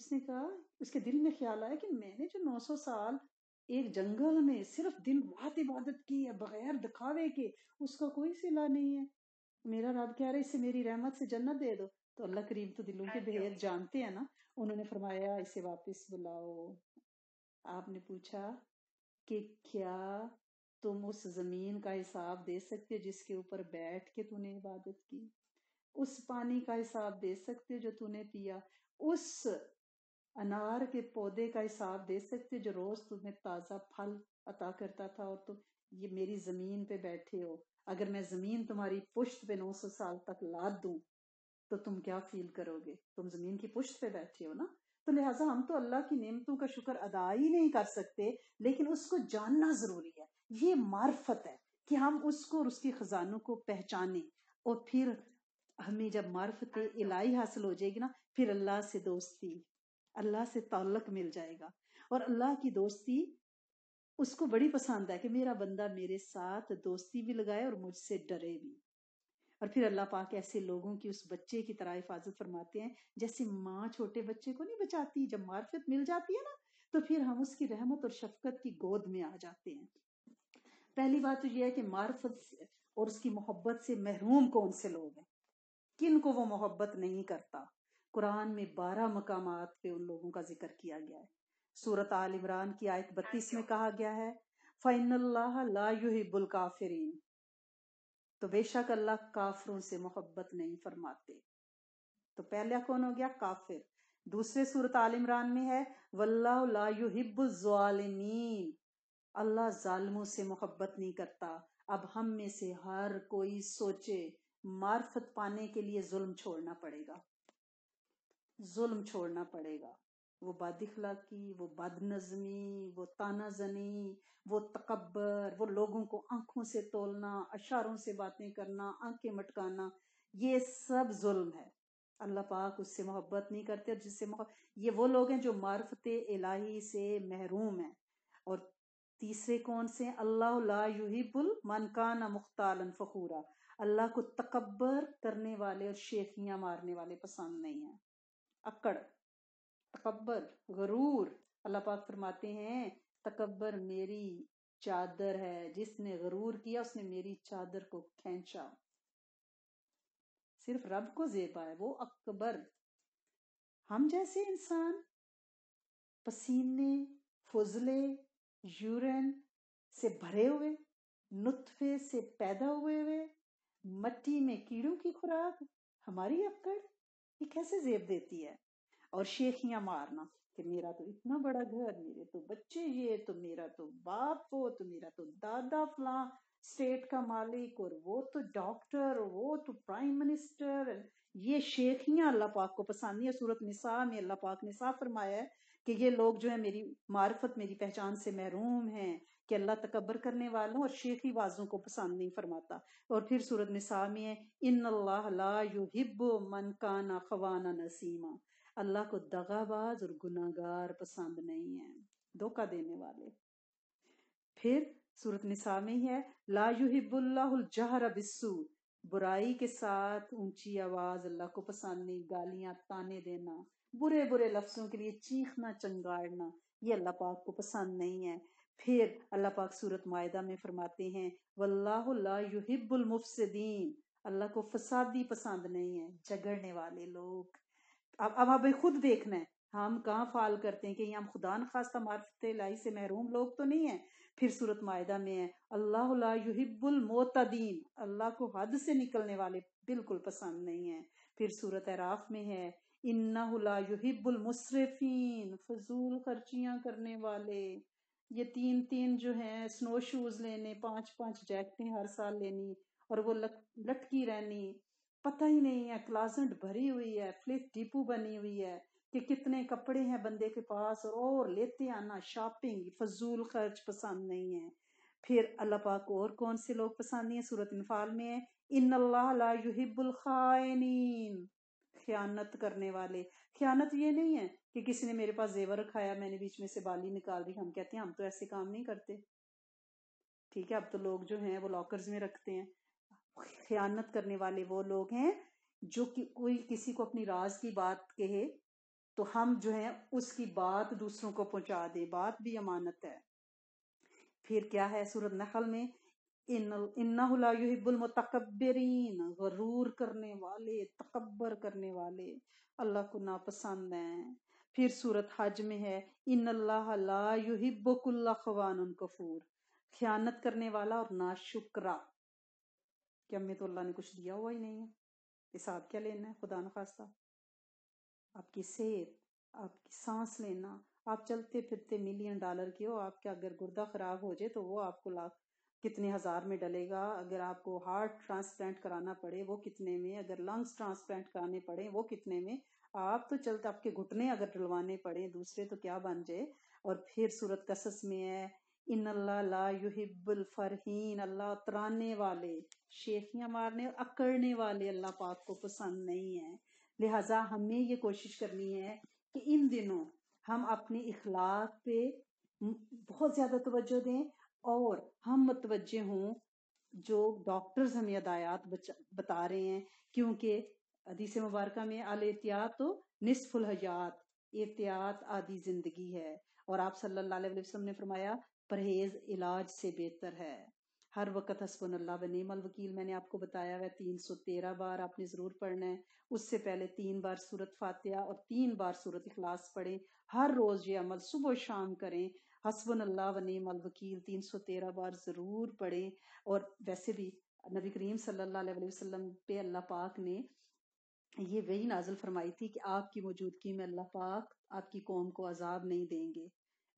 उसने कहा उसके दिल में ख्याल आया कि मैंने जो 900 साल एक जंगल में सिर्फ दिन रात इबादत की है बगैर दिखावे के उसका कोई सिला नहीं है मेरा रब कह रहा है इसे मेरी रहमत से जन्नत दे दो तो अल्लाह करीम तो दिलों के भेद हाँ हाँ जानते हैं ना उन्होंने फरमाया इसे वापस बुलाओ आपने पूछा कि क्या तुम उस जमीन का हिसाब दे सकते हो जिसके ऊपर बैठ के तूने इबादत की उस पानी का हिसाब दे सकते हो जो तूने पिया उस अनार के पौधे का हिसाब दे सकते हो जो रोज तुम्हें ताजा फल अता करता था और तुम ये मेरी जमीन पे बैठे हो अगर मैं जमीन तुम्हारी पुश्त पे नौ सौ साल तक लाद दू तो तुम क्या फील करोगे तुम जमीन की पुष्ट पे बैठे हो ना तो लिहाजा हम तो अल्लाह की नेमतों का शुक्र अदा ही नहीं कर सकते लेकिन उसको जानना जरूरी है ये मार्फत है कि हम उसको और उसके खजानों को पहचाने और फिर हमें जब मार्फत इलाई हासिल हो जाएगी ना फिर अल्लाह से दोस्ती अल्लाह से ताल्लक मिल जाएगा और अल्लाह की दोस्ती उसको बड़ी पसंद है कि मेरा बंदा मेरे साथ दोस्ती भी लगाए और मुझसे डरे भी और फिर अल्लाह पाक ऐसे लोगों की उस बच्चे की तरह हिफाजत फरमाते हैं जैसे माँ छोटे बच्चे को नहीं बचाती जब मार्फत मिल जाती है ना तो फिर हम उसकी रहमत और शफकत की गोद में आ जाते हैं पहली बात तो यह है कि मार्फत और उसकी मोहब्बत से महरूम कौन से लोग हैं किन को वो मोहब्बत नहीं करता कुरान में बारह मकाम पे उन लोगों का जिक्र किया गया है सूरत आल इमरान की आयत बत्तीस में कहा गया है फ़ैन ला काफिरीन तो बेशक अल्लाह काफरों से मोहब्बत नहीं फरमाते तो पहला कौन हो गया काफिर दूसरे सूरत आल इमरान में है वल्लाबालमीन अल्लाह जालमों से मोहब्बत नहीं करता अब हम में से हर कोई सोचे मार्फत पाने के लिए जुल्म छोड़ना पड़ेगा जुल्म छोड़ना पड़ेगा वो बदखलाकी वो नजमी वो ताना जनी वो तकबर वो लोगों को आंखों से तोलना अशारों से बातें करना आंखें मटकाना ये सब जुल्म है अल्लाह पाक उससे मोहब्बत नहीं करते और जिससे ये वो लोग हैं जो मार्फत इलाही से महरूम हैं और तीसरे कौन से अल्लाह युहिबुल मनकाना मुख्तालन फ़खूरा अल्लाह को तकबर करने वाले और शेखियां मारने वाले पसंद नहीं है अकड़ तकबर गरूर अल्लाह पाक फरमाते हैं तकबर मेरी चादर है जिसने गरूर किया उसने मेरी चादर को खेचा सिर्फ रब को जेबा है वो अकबर हम जैसे इंसान पसीने फुजले यूरन से भरे हुए नुतफे से पैदा हुए हुए मट्टी में कीड़ों की खुराक हमारी अक्कड़ ये कैसे जेब देती है और शेखियां मारना कि मेरा तो इतना बड़ा घर मेरे तो बच्चे ये तो मेरा तो बाप वो तो मेरा तो दादा फला स्टेट का मालिक और वो तो डॉक्टर और वो तो प्राइम मिनिस्टर ये शेखियां अल्लाह पाक को पसंद है सूरत निसा में अल्लाह पाक ने साफ फरमाया है कि ये लोग जो है मेरी मार्फत मेरी पहचान से महरूम हैं कि अल्लाह तकबर करने वालों और शेखी बाजों को पसंद नहीं फरमाता और फिर सूरत निसा में इन अल्लाह ला युहिब मन काना खवाना नसीमा अल्लाह को दगाबाज और गुनागार पसंद नहीं है धोखा देने वाले फिर सूरत निसा में है ला युहिबुल्लाहर बिस्सू बुराई के साथ ऊंची आवाज अल्लाह को पसंद नहीं गालियां ताने देना बुरे बुरे लफ्जों के लिए चीखना चंगाड़ना ये अल्लाह पाक को पसंद नहीं है फिर अल्लाह पाक सूरत मायदा में फरमाते हैं वल्लाहिबुल मुफसदीन अल्लाह को फसादी पसंद नहीं है झगड़ने वाले लोग अब अब हमें खुद देखना है हम कहाँ फाल करते हैं कि हम खुदा न खास्ता मार्फत लाई से महरूम लोग तो नहीं है फिर सूरत मायदा में है अल्लाह युहिबुल मोतदीन अल्लाह को हद से निकलने वाले बिल्कुल पसंद नहीं है फिर सूरत अराफ में है इन्ना युहिबुल मुसरफिन फजूल खर्चियां करने वाले ये तीन तीन जो है स्नो शूज लेने पांच पांच जैकटें हर साल लेनी और वो लटकी रहनी पता ही नहीं है क्लाजेंट भरी हुई है फ्लिप टीपू बनी हुई है कि कितने कपड़े हैं बंदे के पास और, और लेते आना शॉपिंग फजूल खर्च पसंद नहीं है फिर अल्लाह पाक को और कौन से लोग पसंद नहीं है सूरत इनफाल में है इन अल्लाहबुल खाइनीन खयानत करने वाले खयानत ये नहीं है कि किसी ने मेरे पास जेवर रखाया मैंने बीच में से बाली निकाल दी हम कहते हैं हम तो ऐसे काम नहीं करते ठीक है अब तो लोग जो हैं वो लॉकर्स में रखते हैं खयानत करने वाले वो लोग हैं जो कि कोई किसी को अपनी राज की बात कहे तो हम जो है उसकी बात दूसरों को पहुंचा दे बात भी अमानत है फिर क्या है सूरत नखल में इन्नाबुलमतकबरीन गरूर करने वाले तकबर करने वाले अल्लाह को नापसंद हैं फिर सूरत हज में है इन अल्लाह युहिबकुल्ला खवान कफूर ख्यानत करने वाला और ना शुक्रा कि हमें तो अल्लाह ने कुछ दिया हुआ ही नहीं है हिसाब क्या लेना है खुदा नखास्ता आपकी सेहत आपकी सांस लेना आप चलते फिरते मिलियन डॉलर के हो आपके अगर गुर्दा खराब हो जाए तो वो आपको लाख कितने हजार में डलेगा अगर आपको हार्ट ट्रांसप्लांट कराना पड़े वो कितने में अगर लंग्स ट्रांसप्लांट कराने पड़े वो कितने में आप तो चलते आपके घुटने अगर डलवाने पड़े दूसरे तो क्या बन जाए और फिर सूरत कसस में है इन अल्लाह ला युहिबुल फरहीन अल्लाह तराने वाले शेखियाँ मारने और अकड़ने वाले अल्लाह पाक को पसंद नहीं है लिहाजा हमें ये कोशिश करनी है कि इन दिनों हम अपने इखलाक पे बहुत ज़्यादा तवज्जो दें और हम मतवजह हों जो डॉक्टर्स हमें हदायत बता रहे हैं क्योंकि हदीस मुबारक में अल एहतियात तो निसफुल हयात एहतियात आदि जिंदगी है और आप सल्लल्लाहु अलैहि वसल्लम ने फरमाया परहेज इलाज से बेहतर है हर वक्त हसबन अल्लाह व नेमल वकील मैंने आपको बताया हुआ तीन सौ तेरह बार आपने जरूर पढ़ना है उससे पहले तीन बार सूरत फातिहा और तीन बार सूरत इखलास पढ़ें हर रोज ये अमल सुबह शाम करें हसबन अल्लाह व नेमल वकील तीन सौ तेरह बार जरूर पढ़ें और वैसे भी नबी करीम सल्लल्लाहु अलैहि वसल्लम पे अल्लाह पाक ने ये वही नाजल फरमाई थी कि आपकी मौजूदगी में अल्लाह पाक आपकी कौम को अजाब नहीं देंगे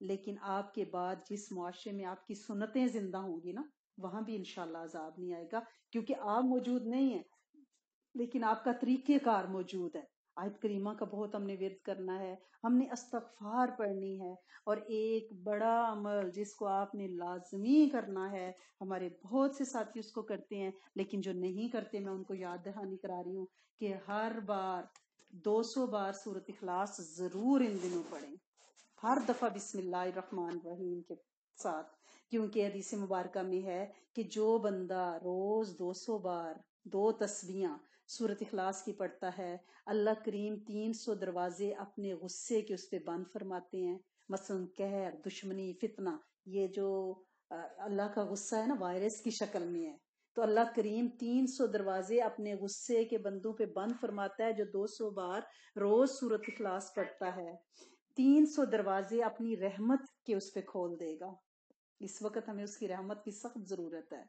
लेकिन आपके बाद जिस मुआरे में आपकी सुनतें जिंदा होंगी ना वहां भी इनशाला आजाद नहीं आएगा क्योंकि आप मौजूद नहीं है लेकिन आपका तरीकेकार मौजूद है आयत करीमा का बहुत हमने विरद करना है हमने अस्तफार पढ़नी है और एक बड़ा अमल जिसको आपने लाजमी करना है हमारे बहुत से साथी उसको करते हैं लेकिन जो नहीं करते मैं उनको याद दहानी करा रही हूँ कि हर बार 200 बार सूरत इखलास जरूर इन दिनों पढ़ें हर दफा रहीम के साथ क्योंकि हदीस मुबारक में है कि जो बंदा रोज 200 बार दो तस्बियां सूरत इखलास की पढ़ता है अल्लाह करीम 300 दरवाजे अपने गुस्से के उस पर बंद फरमाते हैं मसलन कहर दुश्मनी फितना ये जो अल्लाह का गुस्सा है ना वायरस की शक्ल में है तो अल्लाह करीम 300 दरवाजे अपने गुस्से के बंदों पे बंद फरमाता है जो 200 बार रोज सूरत इखलास पढ़ता है तीन सौ दरवाजे अपनी रहमत के उस पर खोल देगा इस वक्त हमें उसकी रहमत की सख्त जरूरत है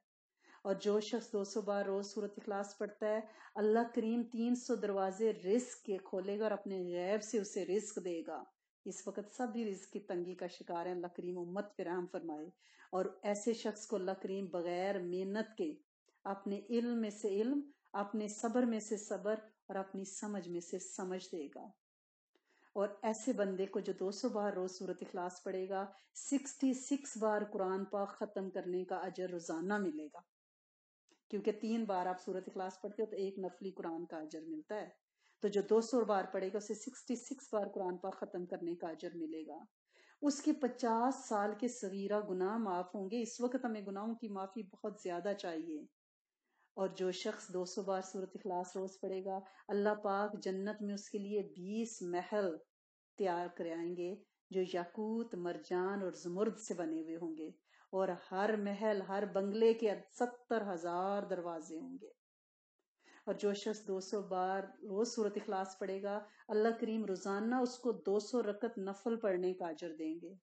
और जो शख्स दो सौ बार रोज सूरत इखलास पढ़ता है अल्लाह करीम तीन सौ दरवाजे रिस्क के खोलेगा और अपने गैब से उसे रिस्क देगा इस वक्त सभी रिस्क की तंगी का शिकार है अल्लाह करीम उम्मत पर रहम फरमाए और ऐसे शख्स को अल्लाह करीम बगैर मेहनत के अपने इल्म में से इल्म अपने सबर में से सबर और अपनी समझ में से समझ देगा और ऐसे बंदे को जो 200 बार रोज सूरत इखलास पड़ेगा 66 बार कुरान पाक खत्म करने का अजर रोजाना मिलेगा क्योंकि तीन बार आप सूरत इखलास पढ़ते हो तो एक नफली कुरान का अजर मिलता है तो जो 200 बार पढ़ेगा उसे 66 बार कुरान पाक खत्म करने का अजर मिलेगा उसके 50 साल के सवीरा गुनाह माफ होंगे इस वक्त हमें गुनाहों की माफी बहुत ज्यादा चाहिए और जो शख्स 200 बार सूरत इखलास रोज पढ़ेगा अल्लाह पाक जन्नत में उसके लिए 20 महल तैयार कराएंगे जो याकूत मरजान और जमुर्द से बने हुए होंगे और हर महल हर बंगले के सत्तर हजार दरवाजे होंगे और जो शख्स 200 बार रोज सूरत इखलास पढ़ेगा अल्लाह करीम रोजाना उसको 200 रकत नफल पढ़ने का अजर देंगे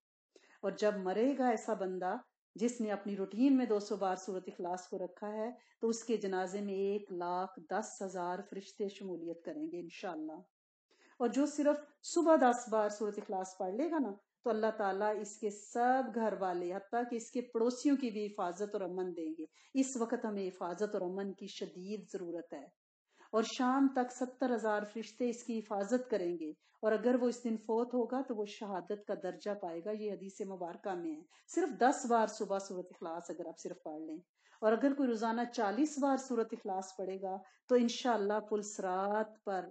और जब मरेगा ऐसा बंदा जिसने अपनी रूटीन में 200 बार सूरत इखलास को रखा है तो उसके जनाजे में एक लाख दस हजार फरिश्ते शमूलियत करेंगे इनशाला और जो सिर्फ सुबह दस बार सूरत इखलास पढ़ लेगा ना तो अल्लाह ताला इसके सब घर वाले हती कि इसके पड़ोसियों की भी हिफाजत और अमन देंगे इस वक्त हमें हिफाजत और अमन की शदीद जरूरत है और शाम तक सत्तर हजार फरिश्ते इसकी हिफाजत करेंगे और अगर वो इस दिन फोत होगा तो वो शहादत का दर्जा पाएगा ये हदीस मुबारक में है सिर्फ दस बार सुबह सूरत अखलास अगर आप सिर्फ पढ़ लें और अगर कोई रोजाना चालीस बार सूरत अखलास पढ़ेगा तो इनशाला पुलसरात पर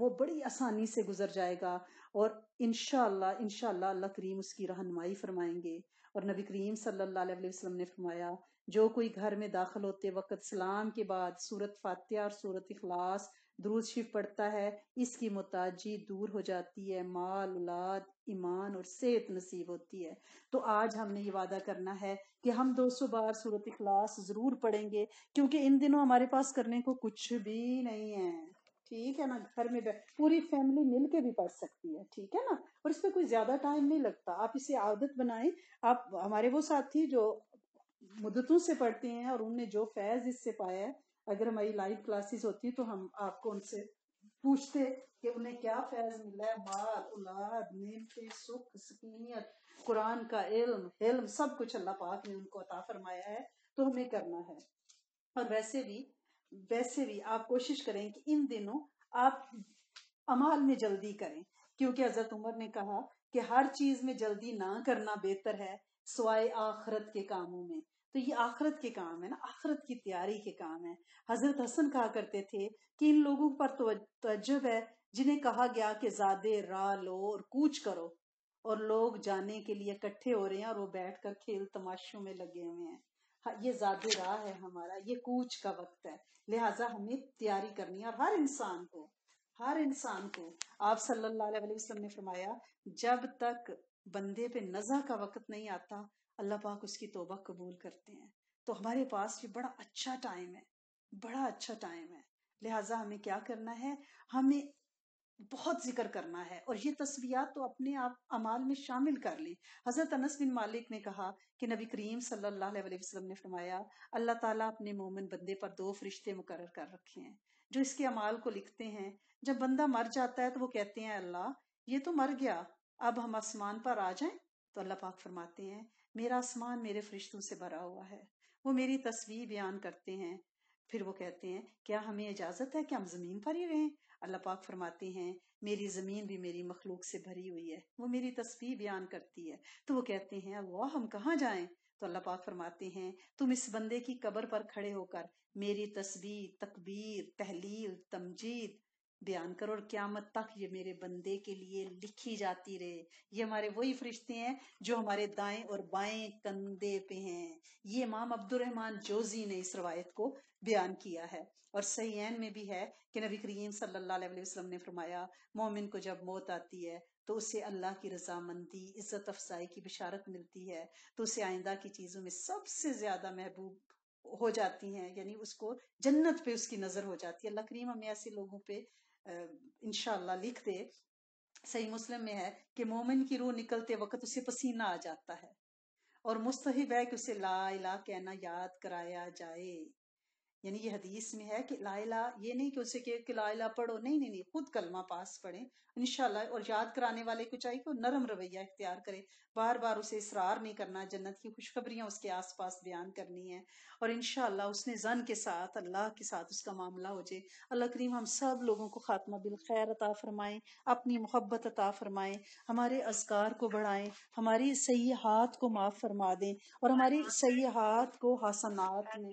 वो बड़ी आसानी से गुजर जाएगा और इनशाला इनशाला अल्लाह करीम उसकी रहनमाई फरमाएंगे और नबी करीम सल्लल्लाहु ने फरमाया जो कोई घर में दाखिल होते वक्त सलाम के बाद सूरत फातिया और सूरत इखलास दरूज शिफ पढ़ता है इसकी मोताजी दूर हो जाती है माल औलाद ईमान और सेहत नसीब होती है तो आज हमने ये वादा करना है कि हम 200 बार सूरत इखलास जरूर पढ़ेंगे क्योंकि इन दिनों हमारे पास करने को कुछ भी नहीं है ठीक है ना घर में पूरी फैमिली मिल के भी पढ़ सकती है ठीक है ना और इसमें कोई ज्यादा टाइम नहीं लगता आप इसे आदत बनाएं आप हमारे वो साथी जो मुद्दतों से पढ़ते हैं और उनने जो फैज इससे पाया है अगर हमारी लाइव क्लासेस होती तो हम आपको उनसे पूछते कि उन्हें क्या फैज मिला है माल औलाद नेमतें सुख सकनीत कुरान का इल्म हिल्म सब कुछ अल्लाह पाक ने उनको अता फरमाया है तो हमें करना है और वैसे भी वैसे भी आप कोशिश करें कि इन दिनों आप अमाल में जल्दी करें क्योंकि हजरत उमर ने कहा कि हर चीज में जल्दी ना करना बेहतर है सवाए आखरत के कामों में तो ये आखरत के काम है ना आखरत की तैयारी के काम है हजरत हसन कहा करते थे कि इन लोगों पर तजब तो है जिन्हें कहा गया कि ज्यादा रा लो और कूच करो और लोग जाने के लिए इकट्ठे हो रहे हैं और वो बैठकर खेल तमाशों में लगे हुए हैं हाँ, ये ज्यादा राह है हमारा ये कूच का वक्त है लिहाजा हमें तैयारी करनी है और हर इंसान को हर इंसान को आप सल्लल्लाहु अलैहि वसल्लम ने फरमाया जब तक बंदे पे नजा का वक्त नहीं आता अल्लाह पाक उसकी तोबा कबूल करते हैं तो हमारे पास ये बड़ा अच्छा टाइम है बड़ा अच्छा टाइम है लिहाजा हमें क्या करना है हमें बहुत जिक्र करना है और ये तस्वीर तो अपने आप अमाल में शामिल कर ली हजरत अनस बिन मालिक ने कहा कि नबी करीम सल्लल्लाहु अलैहि वसल्लम ने फरमाया अल्लाह ताला अपने मोमिन बंदे पर दो फरिश्ते मुकर कर रखे हैं जो इसके अमाल को लिखते हैं जब बंदा मर जाता है तो वो कहते हैं अल्लाह ये तो मर गया अब हम आसमान पर आ जाए तो अल्लाह पाक फरमाते हैं मेरा आसमान मेरे फरिश्तों से भरा हुआ है वो मेरी तस्वीर बयान करते हैं फिर वो कहते हैं क्या हमें इजाजत है कि हम जमीन पर ही रहें अल्लाह पाक फरमाते हैं मेरी जमीन भी मेरी मखलूक से भरी हुई है वो मेरी तस्वीर बयान करती है तो वो कहते हैं वाह हम कहाँ जाए तो अल्लाह पाक फरमाते हैं तुम इस बंदे की कब्र पर खड़े होकर मेरी तस्वीर तकबीर तहलील तमजीद बयान करो और क्यामत तक ये मेरे बंदे के लिए लिखी जाती रहे ये हमारे वही फरिश्ते हैं जो हमारे दाएं और बाएं कंधे पे हैं ये इमाम अब्दुलरहमान जोजी ने इस रवायत को बयान किया है और सही में भी है कि नबी करीम सल्लल्लाहु अलैहि वसल्लम ने फरमाया मोमिन को जब मौत आती है तो उसे अल्लाह की रजामंदी इज्जत अफजाई की बिशारत मिलती है तो उसे आइंदा की चीज़ों में सबसे ज़्यादा महबूब हो जाती हैं यानी उसको जन्नत पे उसकी नज़र हो जाती है अल्लाह करीम हमें ऐसे लोगों पे इनशाला लिख दे सही मुस्लिम में है कि मोमिन की रूह निकलते वक्त उसे पसीना आ जाता है और मुस्तहिब है कि उसे ला इला कहना याद कराया जाए यानी ये हदीस में है कि लाइला ये नहीं कि उसे कि लाइला पढ़ो नहीं नहीं नहीं खुद कलमा पास पढ़े इनशाला और याद कराने वाले को चाहिए कि वो नरम रवैया इख्तियार करे बार बार उसे इसरार नहीं करना जन्नत की खुशखबरियां उसके आसपास बयान करनी है और इनशाला उसने जन के साथ अल्लाह के साथ उसका मामला हो जाए अल्लाह करीम हम सब लोगों को खात्मा बिल खैर अता फरमाएं अपनी मोहब्बत अता फरमाएं हमारे असगार को बढ़ाएं हमारी हाथ को माफ़ फरमा दें और हमारी हाथ को हसनात में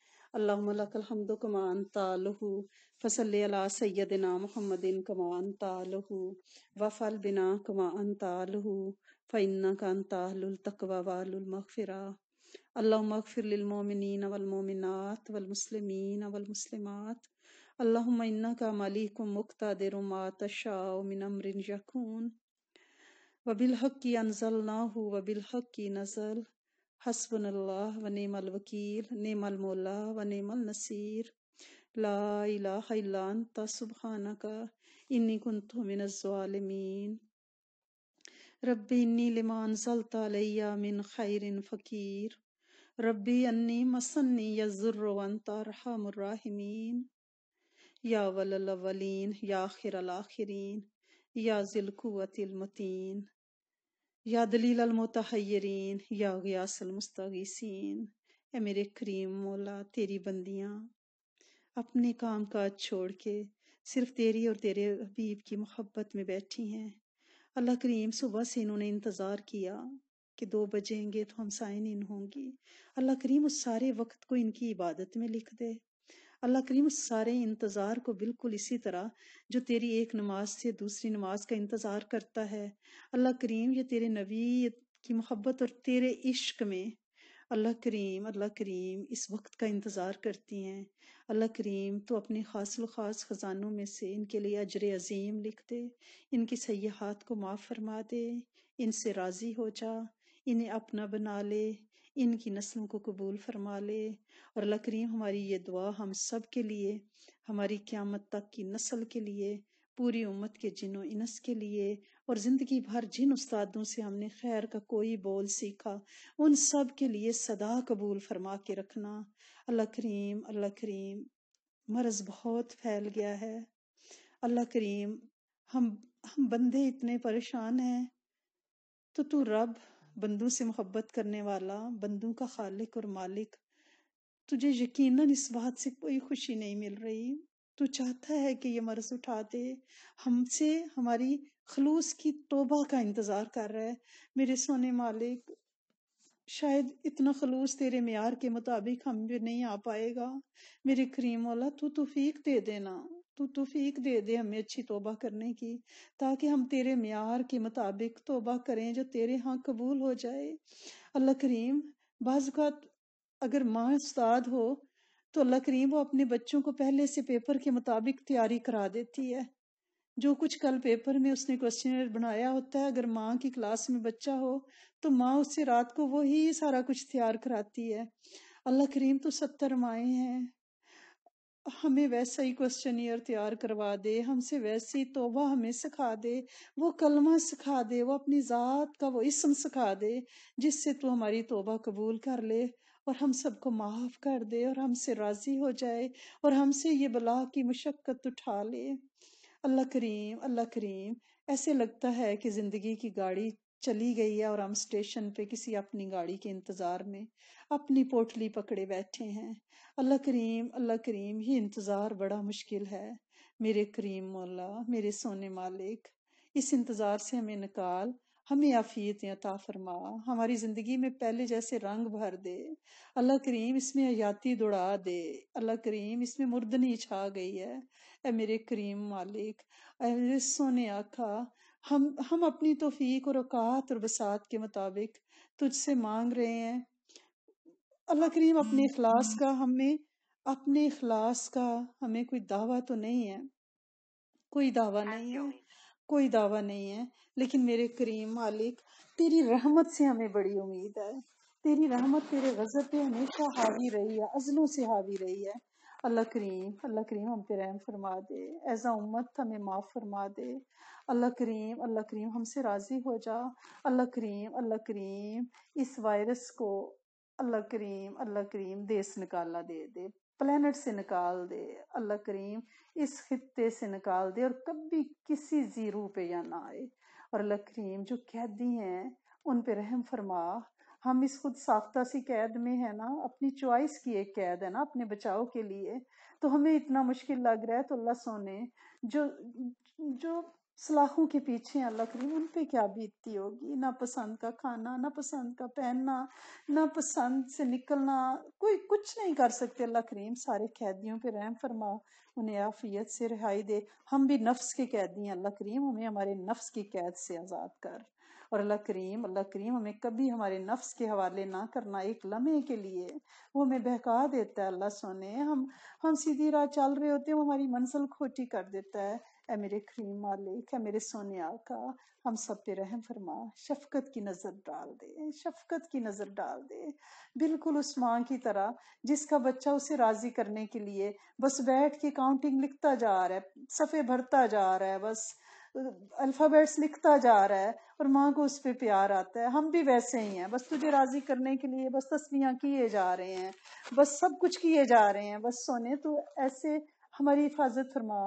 अल्लाहमद कमान तालहू फसल सैदना मोहम्मदिन कमान तालहू वफल बिना कमान तालहू फ़ैन्ना का तकवा वालमफ़रा अल्लाफ़िरमिन वलमोमिनत वलमसलिमिन वलमसलिमत अल्लाम इन्ना का मलिक मुख्तर मातशाओमिन यकून वबिल हक़ की अनजल ना हो वबिल हक़ की नज़ल حسبنا الله ونعم الوكيل نعم المولى ونعم النصير لا إله إلا أنت سبحانك إني كنت من الظالمين ربي إني لما أنزلت علي من خير فقير ربي أني مسني الضر وأنت أرحم الراحمين يا ولى الأولين يا آخر الآخرين يا ذي القوة المتين या दलील अलमोतहरीन या गयासल मुस्तागीसिन ए मेरे करीम मौला तेरी बंदियाँ अपने काम काज छोड़ के सिर्फ तेरी और तेरे हबीब की मोहब्बत में बैठी हैं अल्लाह करीम सुबह से इन्होंने इंतज़ार किया कि दो बजेंगे तो हम साइन इन होंगी अल्लाह करीम उस सारे वक्त को इनकी इबादत में लिख दे अल्लाह करीम सारे इंतज़ार को बिल्कुल इसी तरह जो तेरी एक नमाज से दूसरी नमाज का इंतज़ार करता है अल्लाह करीम ये तेरे नबी की मोहब्बत और तेरे इश्क में अल्लाह करीम अल्लाह करीम इस वक्त का इंतज़ार करती हैं अल्लाह करीम तो अपने ख़ास व खास ख़जानों में से इनके लिए अजर अजीम लिख दे इनकी सयाहत को माफ़ फरमा दे इनसे राज़ी हो जा इन्हें अपना बना ले इनकी नस्लों को कबूल फरमा ले और अल्लाह करीम हमारी ये दुआ हम सब के लिए हमारी क़्यामत तक की नस्ल के लिए पूरी उम्मत के जिनों इनस के लिए और ज़िंदगी भर जिन उस्तादों से हमने खैर का कोई बोल सीखा उन सब के लिए सदा कबूल फरमा के रखना अल्लाह करीम अल्लाह करीम मर्ज़ बहुत फैल गया है अल्लाह करीम हम हम बंदे इतने परेशान हैं तो तू रब बंदों से मोहब्बत करने वाला बंदों का खालिक और मालिक तुझे यकीन इस बात से कोई खुशी नहीं मिल रही तू चाहता है कि ये मर्ज उठा दे हमसे हमारी खलूस की तोबा का इंतज़ार कर रहा है मेरे सोने मालिक शायद इतना खलूस तेरे मैार के मुताबिक हम भी नहीं आ पाएगा मेरे करीम वाला तू तोफीक दे देना તુટફીક દે દે હમે અચ્છી તૌબા કરને કી તાકી હમ તેરે મ્યાર કે મતાબિક તૌબા કરે જો તેરે હા કબૂલ હો જાય અલ્લાહ કરીમ બઝગત અગર માં ઉસ્તાદ હો તો અલ્લાહ કરીમ વો અપને બચ્ચો કો પહેલે સે પેપર કે મતાબિક તૈયારી کرا deti hai જો કુછ કલ પેપર મે ઉસને ક્વેશ્ચનર બનાયા હોતા હે અગર માં કી ક્લાસ મે બચ્ચા હો તો માં ઉસસે રાત કો વોહી સارا કુછ તૈયારી કરાતી હે અલ્લાહ કરીમ તો સતર્માયે હે हमें वैसा ही ईयर तैयार करवा दे हमसे वैसी तोबा हमें सिखा दे वो कलमा सिखा दे वो अपनी ज़ात का वो इसम सिखा दे जिससे तू हमारी तोबा कबूल कर ले और हम सबको माफ़ कर दे और हमसे राज़ी हो जाए और हमसे ये बला की मशक्क़त उठा ले अल्लाह करीम अल्लाह करीम ऐसे लगता है कि ज़िंदगी की गाड़ी चली गई है और हम स्टेशन पे किसी अपनी गाड़ी के इंतज़ार में अपनी पोटली पकड़े बैठे हैं अल्लाह करीम अल्लाह करीम ये इंतज़ार बड़ा मुश्किल है मेरे करीम मौला मेरे सोने मालिक इस इंतज़ार से हमें निकाल हमें आफियत अता फरमा हमारी ज़िंदगी में पहले जैसे रंग भर दे अल्लाह करीम इसमें हयाती दौड़ा दे अल्लाह करीम इसमें मुर्दनी छा गई है ए मेरे करीम मालिक ए मेरे सोने आखा हम हम अपनी तोफीक और औकात और बसात के मुताबिक तुझसे मांग रहे हैं अल्लाह करीम अपने अखलास हम्म। का हमें अपने अखलास का हमें कोई दावा तो नहीं है कोई दावा हाँ नहीं है कोई दावा नहीं है लेकिन मेरे करीम मालिक तेरी रहमत से हमें बड़ी उम्मीद है तेरी रहमत तेरे गजब पे हमेशा हावी रही है अजलों से हावी रही है अल्लाह करीम अल्लाह करीम हम पे रहम फरमा दे ऐसा उम्मत हमें माफ़ फरमा दे अल्लाह करीम अल्लाह करीम हमसे राज़ी हो जा अल्लाह करीम अल्लाह करीम इस वायरस को अल्लाह करीम अल्लाह करीम देश निकाला दे दे प्लानट से निकाल दे अल्लाह करीम इस खत्ते से निकाल दे और कभी किसी जीरो पे या ना आए और अल्लाह करीम जो कैदी हैं उन पे रहम फरमा हम इस खुद साख्ता सी कैद में है ना अपनी चॉइस की एक कैद है ना अपने बचाव के लिए तो हमें इतना मुश्किल लग रहा है तो अल्लाह सोने जो जो सलाखों के पीछे अल्लाह करीम उन पे क्या बीतती होगी ना पसंद का खाना ना पसंद का पहनना ना पसंद से निकलना कोई कुछ नहीं कर सकते अल्लाह करीम सारे कैदियों पे रहम फरमा उन्हें आफियत से रिहाई दे हम भी नफ्स के कैदी हैं अल्लाह करीम हमें हमारे नफ्स की कैद से आज़ाद कर और अल्लाह करीम अल्लाह करीम हमें कभी हमारे नफ्स के हवाले ना करना एक लम्हे के लिए वो हमें बहका देता है अल्लाह सोने हम हम सीधी राह चल रहे होते हैं वो हमारी मंजिल खोटी कर देता है ए मेरे करीम मालिक ए मेरे सोने आका हम सब पे रहम फरमा शफकत की नज़र डाल दे शफकत की नज़र डाल दे बिल्कुल उस माँ की तरह जिसका बच्चा उसे राज़ी करने के लिए बस बैठ के काउंटिंग लिखता जा रहा है सफ़े भरता जा रहा है बस अल्फ़ाबेट्स लिखता जा रहा है और माँ को उस पर प्यार आता है हम भी वैसे ही हैं बस तुझे राज़ी करने के लिए बस तस्वीयाँ किए जा रहे हैं बस सब कुछ किए जा रहे हैं बस सोने तो ऐसे हमारी हिफाजत फरमा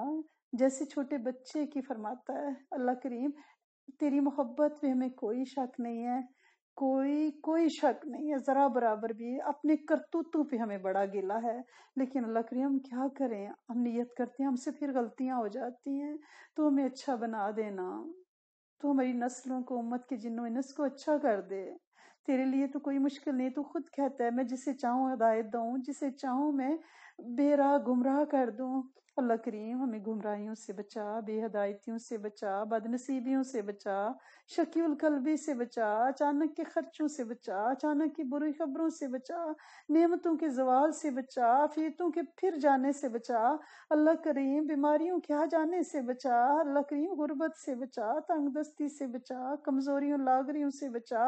जैसे छोटे बच्चे की फरमाता है अल्लाह करीम तेरी मोहब्बत में हमें कोई शक नहीं है कोई कोई शक नहीं है ज़रा बराबर भी अपने करतूतों पे हमें बड़ा गिला है लेकिन अल्लाह करिए हम क्या करें हम नियत करते हैं हमसे फिर गलतियां हो जाती हैं तो हमें अच्छा बना देना तो हमारी नस्लों को उम्मत के जिनों नस को अच्छा कर दे तेरे लिए तो कोई मुश्किल नहीं तो खुद कहता है मैं जिसे चाहूँ हदायत दूँ जिसे चाहूँ मैं बेरा गुमराह कर दूँ अल्लाह करीम हमें गुमराहियों से बचा बेहदायतियों से बचा बदनसीबियों से बचा शकील कलबी से बचा अचानक के खर्चों से बचा अचानक की बुरी खबरों से बचा नियमतों के जवाल से बचा फीतों के फिर जाने से बचा अल्लाह करीम बीमारियों के आ जाने से बचा अल्लाह करीम गुर्बत से बचा तंग दस्ती से बचा कमजोरियों लागरियों से बचा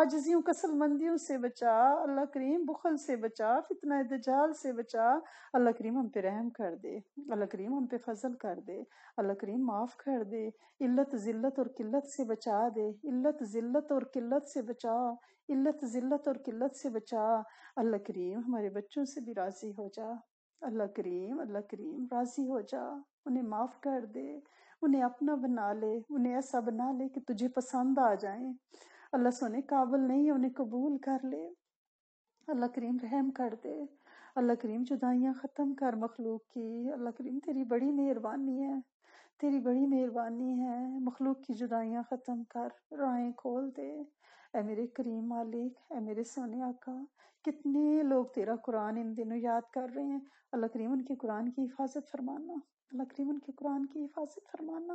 आजजियों कसलमंदियों से बचा अल्लाह करीम बुखल से बचा फितना दजाल से बचा अल्लाह करीम हम पे रहम कर दे अल्लाह करीम हम पे फजल कर दे अल्लाह करीम माफ़ कर दे इल्लत ज़िल्लत और किल्लत से बचा दे इल्लत ज़िल्लत और किल्लत से बचा इल्लत ज़िल्लत और किल्लत से बचा अल्लाह करीम हमारे बच्चों से भी राज़ी हो जा अल्लाह करीम अल्लाह करीम राज़ी हो जा उन्हें माफ़ कर दे उन्हें अपना बना ले उन्हें ऐसा बना ले कि तुझे पसंद आ जाए अल्लाह सोने काबिल नहीं है उन्हें कबूल कर ले अल्लाह करीम रहम कर दे अल्लाह करीम जुदाइयाँ ख़त्म कर मखलूक की अल्लाह करीम तेरी बड़ी मेहरबानी है तेरी बड़ी मेहरबानी है मखलूक की जुदाइयाँ ख़त्म कर राहें खोल दे ए मेरे करीम मालिक ए मेरे सोने आका कितने लोग तेरा कुरान इन दिनों याद कर रहे हैं अल्लाह करीम उनके कुरान की हिफाजत फरमाना अल्लाह करीम उनके कुरान की हिफाजत फरमाना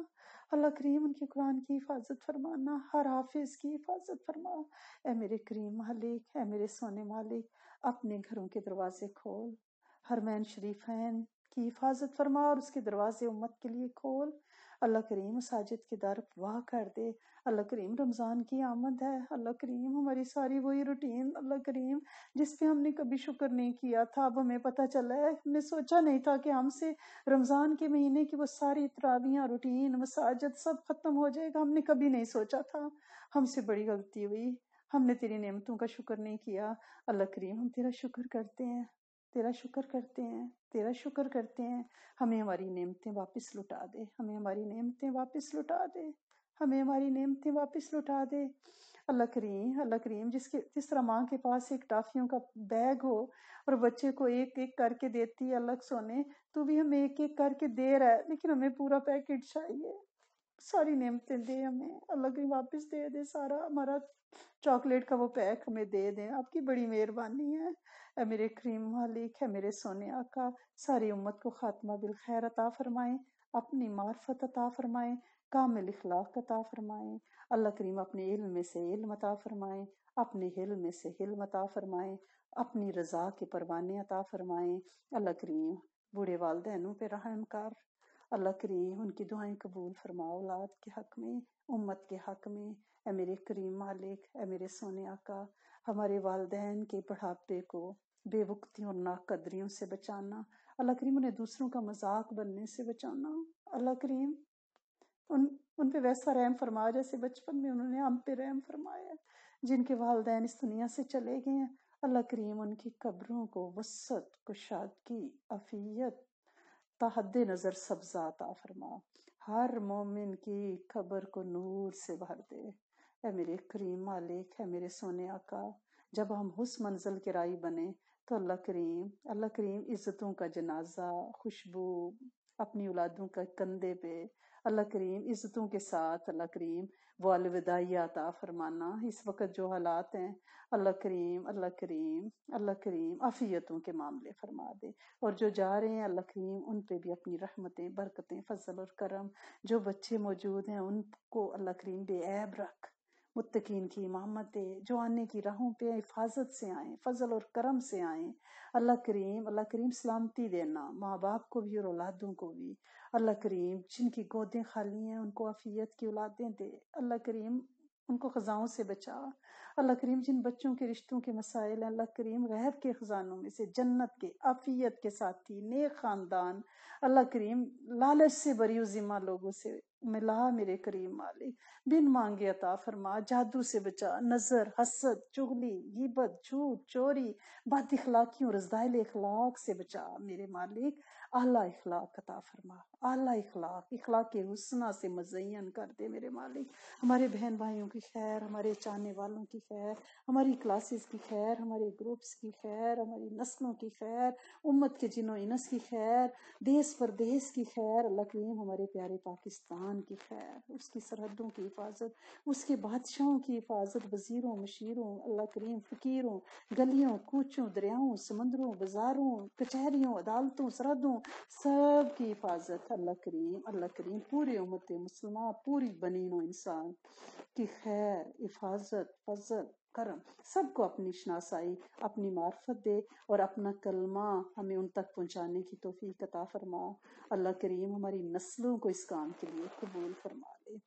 अल्लाह करीम उनके कुरान की हिफाजत फरमाना हर हाफिज की हिफाजत फरमा ए मेरे करीम मालिक ए मेरे सोने मालिक अपने घरों के दरवाजे खोल हरमैन शरीफ शरीफैन की हिफाजत फरमा और उसके दरवाजे उम्मत के लिए खोल अल्लाह करीम साजिद के दर वाह कर दे अल्लाह करीम रमज़ान की आमद है अल्लाह करीम हमारी सारी वही रूटीन अल्लाह करीम जिस पे हमने कभी शुक्र नहीं किया था अब हमें पता चला है हमने सोचा नहीं था कि हमसे रमज़ान के महीने की वो सारी तरावियाँ रूटीन मसाजद सब ख़त्म हो जाएगा हमने कभी नहीं सोचा था हमसे बड़ी गलती हुई हमने तेरी नेमतों का शुक्र नहीं किया अल्लाह करीम हम तेरा शुक्र करते हैं तेरा शुक्र करते हैं तेरा शुक्र करते हैं हमें हमारी नेमतें वापस लुटा दे हमें हमारी नेमतें वापस लुटा दे हमें हमारी नेमतें वापस लुटा दे अल्लाह करीम अल्लाह करीम जिसके जिस तरह माँ के पास एक टाफियों का बैग हो और बच्चे को एक एक करके देती है अलग सोने तू भी हमें एक एक करके दे रहा है लेकिन हमें पूरा पैकेट चाहिए सारी नियमतें दे हमें अल्लाह कहीं वापस दे दे सारा हमारा चॉकलेट का वो पैक हमें दे दें आपकी बड़ी मेहरबानी है ए मेरे करीम मालिक है मेरे सोने आका सारी उम्मत को खात्मा बिल खैर अता फरमाएं अपनी मार्फत अता फरमाएं कामिल इखलाक अता फरमाएं अल्लाह करीम अपने इल्म में से इल्म अता फरमाएं अपने हिल में से हिल अता फरमाएं अपनी रजा के परवाने अता फरमाएं अल्लाह करीम बूढ़े वालदेनों पर रहम कर अल्लाह करीम उनकी दुआएं कबूल फरमाओ औलाद के हक में उम्मत के हक में ए मेरे करीम मालिक ए मेरे सोने आका हमारे वालदेन के बढ़ापे को बेवकती और नाकदरियों से बचाना अल्लाह करीम उन्हें दूसरों का मजाक बनने से बचाना अल्लाह करीम उन उन पे वैसा रहम फरमाया जैसे बचपन में उन्होंने हम पे रहम फरमाया जिनके वालदेन इस दुनिया से चले गए हैं अल्लाह करीम उनकी कब्रों को वसत कुशादगी अफियत तहद नज़र सब्जा फरमा हर मोमिन की खबर को नूर से भर दे ऐ मेरे करीम मालिक है मेरे सोने आका जब हम हुस मंजिल के राई बने तो अल्लाह करीम अल्लाह करीम इज़्ज़तों का जनाजा खुशबू अपनी औलादों का कंधे पे अल्लाह करीम इज़्ज़तों के साथ अल्लाह करीम वालविदाई अता फरमाना इस वक्त जो हालात हैं अल्लाह करीम अल्लाह करीम अल्लाह करीम अफ़ीयतों के मामले फरमा दे और जो जा रहे हैं अल्लाह करीम उन पे भी अपनी रहमतें बरकतें फजल और करम जो बच्चे मौजूद हैं उनको अल्लाह करीम बेऐब रख मुतकीन की इमामतें जो आने की राहों पे हिफाजत से आए फजल और करम से आए अल्लाह करीम अल्लाह करीम सलामती देना माँ बाप को भी और औलादों को भी अल्लाह करीम जिनकी गोदें खाली हैं उनको अफियत की औलादें दे अल्लाह करीम उनको ख़जाओं से बचा अल्लाह करीम जिन बच्चों के रिश्तों के मसाइल हैं अल्लाह करीम रहब के ख़जानों में से जन्नत के अफियत के साथी नेक ख़ानदान अल्लाह करीम लालच से बरी ज़िम्मा लोगों से मिला मेरे करीम मालिक बिन मांगे अता फरमा जादू से बचा नजर हसद चुगली गिबत झूठ चोरी बद इखलाकी और इखलाक से बचा मेरे मालिक आला इखलाक अता फरमा आला इखलाक इखलाक हुसना से मजयन कर दे मेरे मालिक हमारे बहन भाइयों की खैर हमारे चाहने वालों की खैर हमारी क्लासेस की खैर हमारे ग्रुप्स की खैर हमारी नस्लों की खैर उम्मत के जिनों इनस की खैर देश परदेश की खैर अल्लाह करीम हमारे प्यारे पाकिस्तान की खैर उसकी सरहदों की हिफाजत उसके बादशाहों की हिफाजत वजीरों मशीरों अल्लाह करीम फ़कीरों गलियों कूचों दरियाओं समंदरों बाजारों कचहरियों अदालतों सरहदों सब की हिफाजत था अल्लाह करीम अल्लाह करीम पूरी उम्मत मुसलमान पूरी नो इंसान की खैर हिफाजत फजल करम सबको अपनी शनासाई अपनी मार्फत दे और अपना कलमा हमें उन तक पहुंचाने की तोफ़ी कता फरमाओ अल्लाह करीम हमारी नस्लों को इस काम के लिए कबूल फरमा ले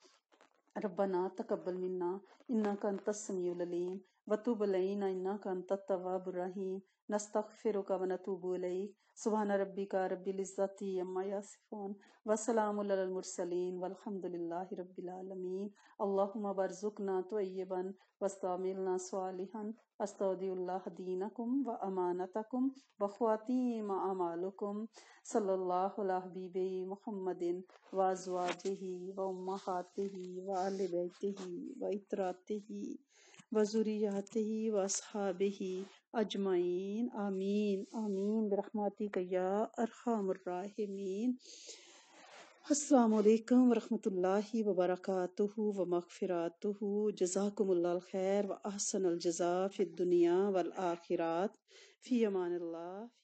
रबना तकबल मिन्ना इन्ना का अंत समीम वतुबलना इन्ना का अंतवाब रहीम नस्तगफिरुक व नतूबु इलैक सुभान रब्बिका रब्बिल इज्जति अम्मा यासिफून व सलामुल अलल मुरसलीन वल्हम्दुलिल्लाहि रब्बिल आलमीन अल्लाहुम्मा बरजुकना तय्यबन वस्तामिलना सालिहन अस्तौदिल्लाह दीनकुम व अमानतकुम व खुवातीम अमालकुम सल्लल्लाहु अला हबीबि मुहम्मदिन व अज़वाजिहि व उम्महातिहि व व वज़ुरियाती ही अजमाइन आमीन आमीन बरहमाती कया अरहमरमीन असलकम वरहमल वबरक व मगफ़रात जजाकमल खैर व अहसन अलजा फ़िदुनिया वल आखिरत फ़ी अमान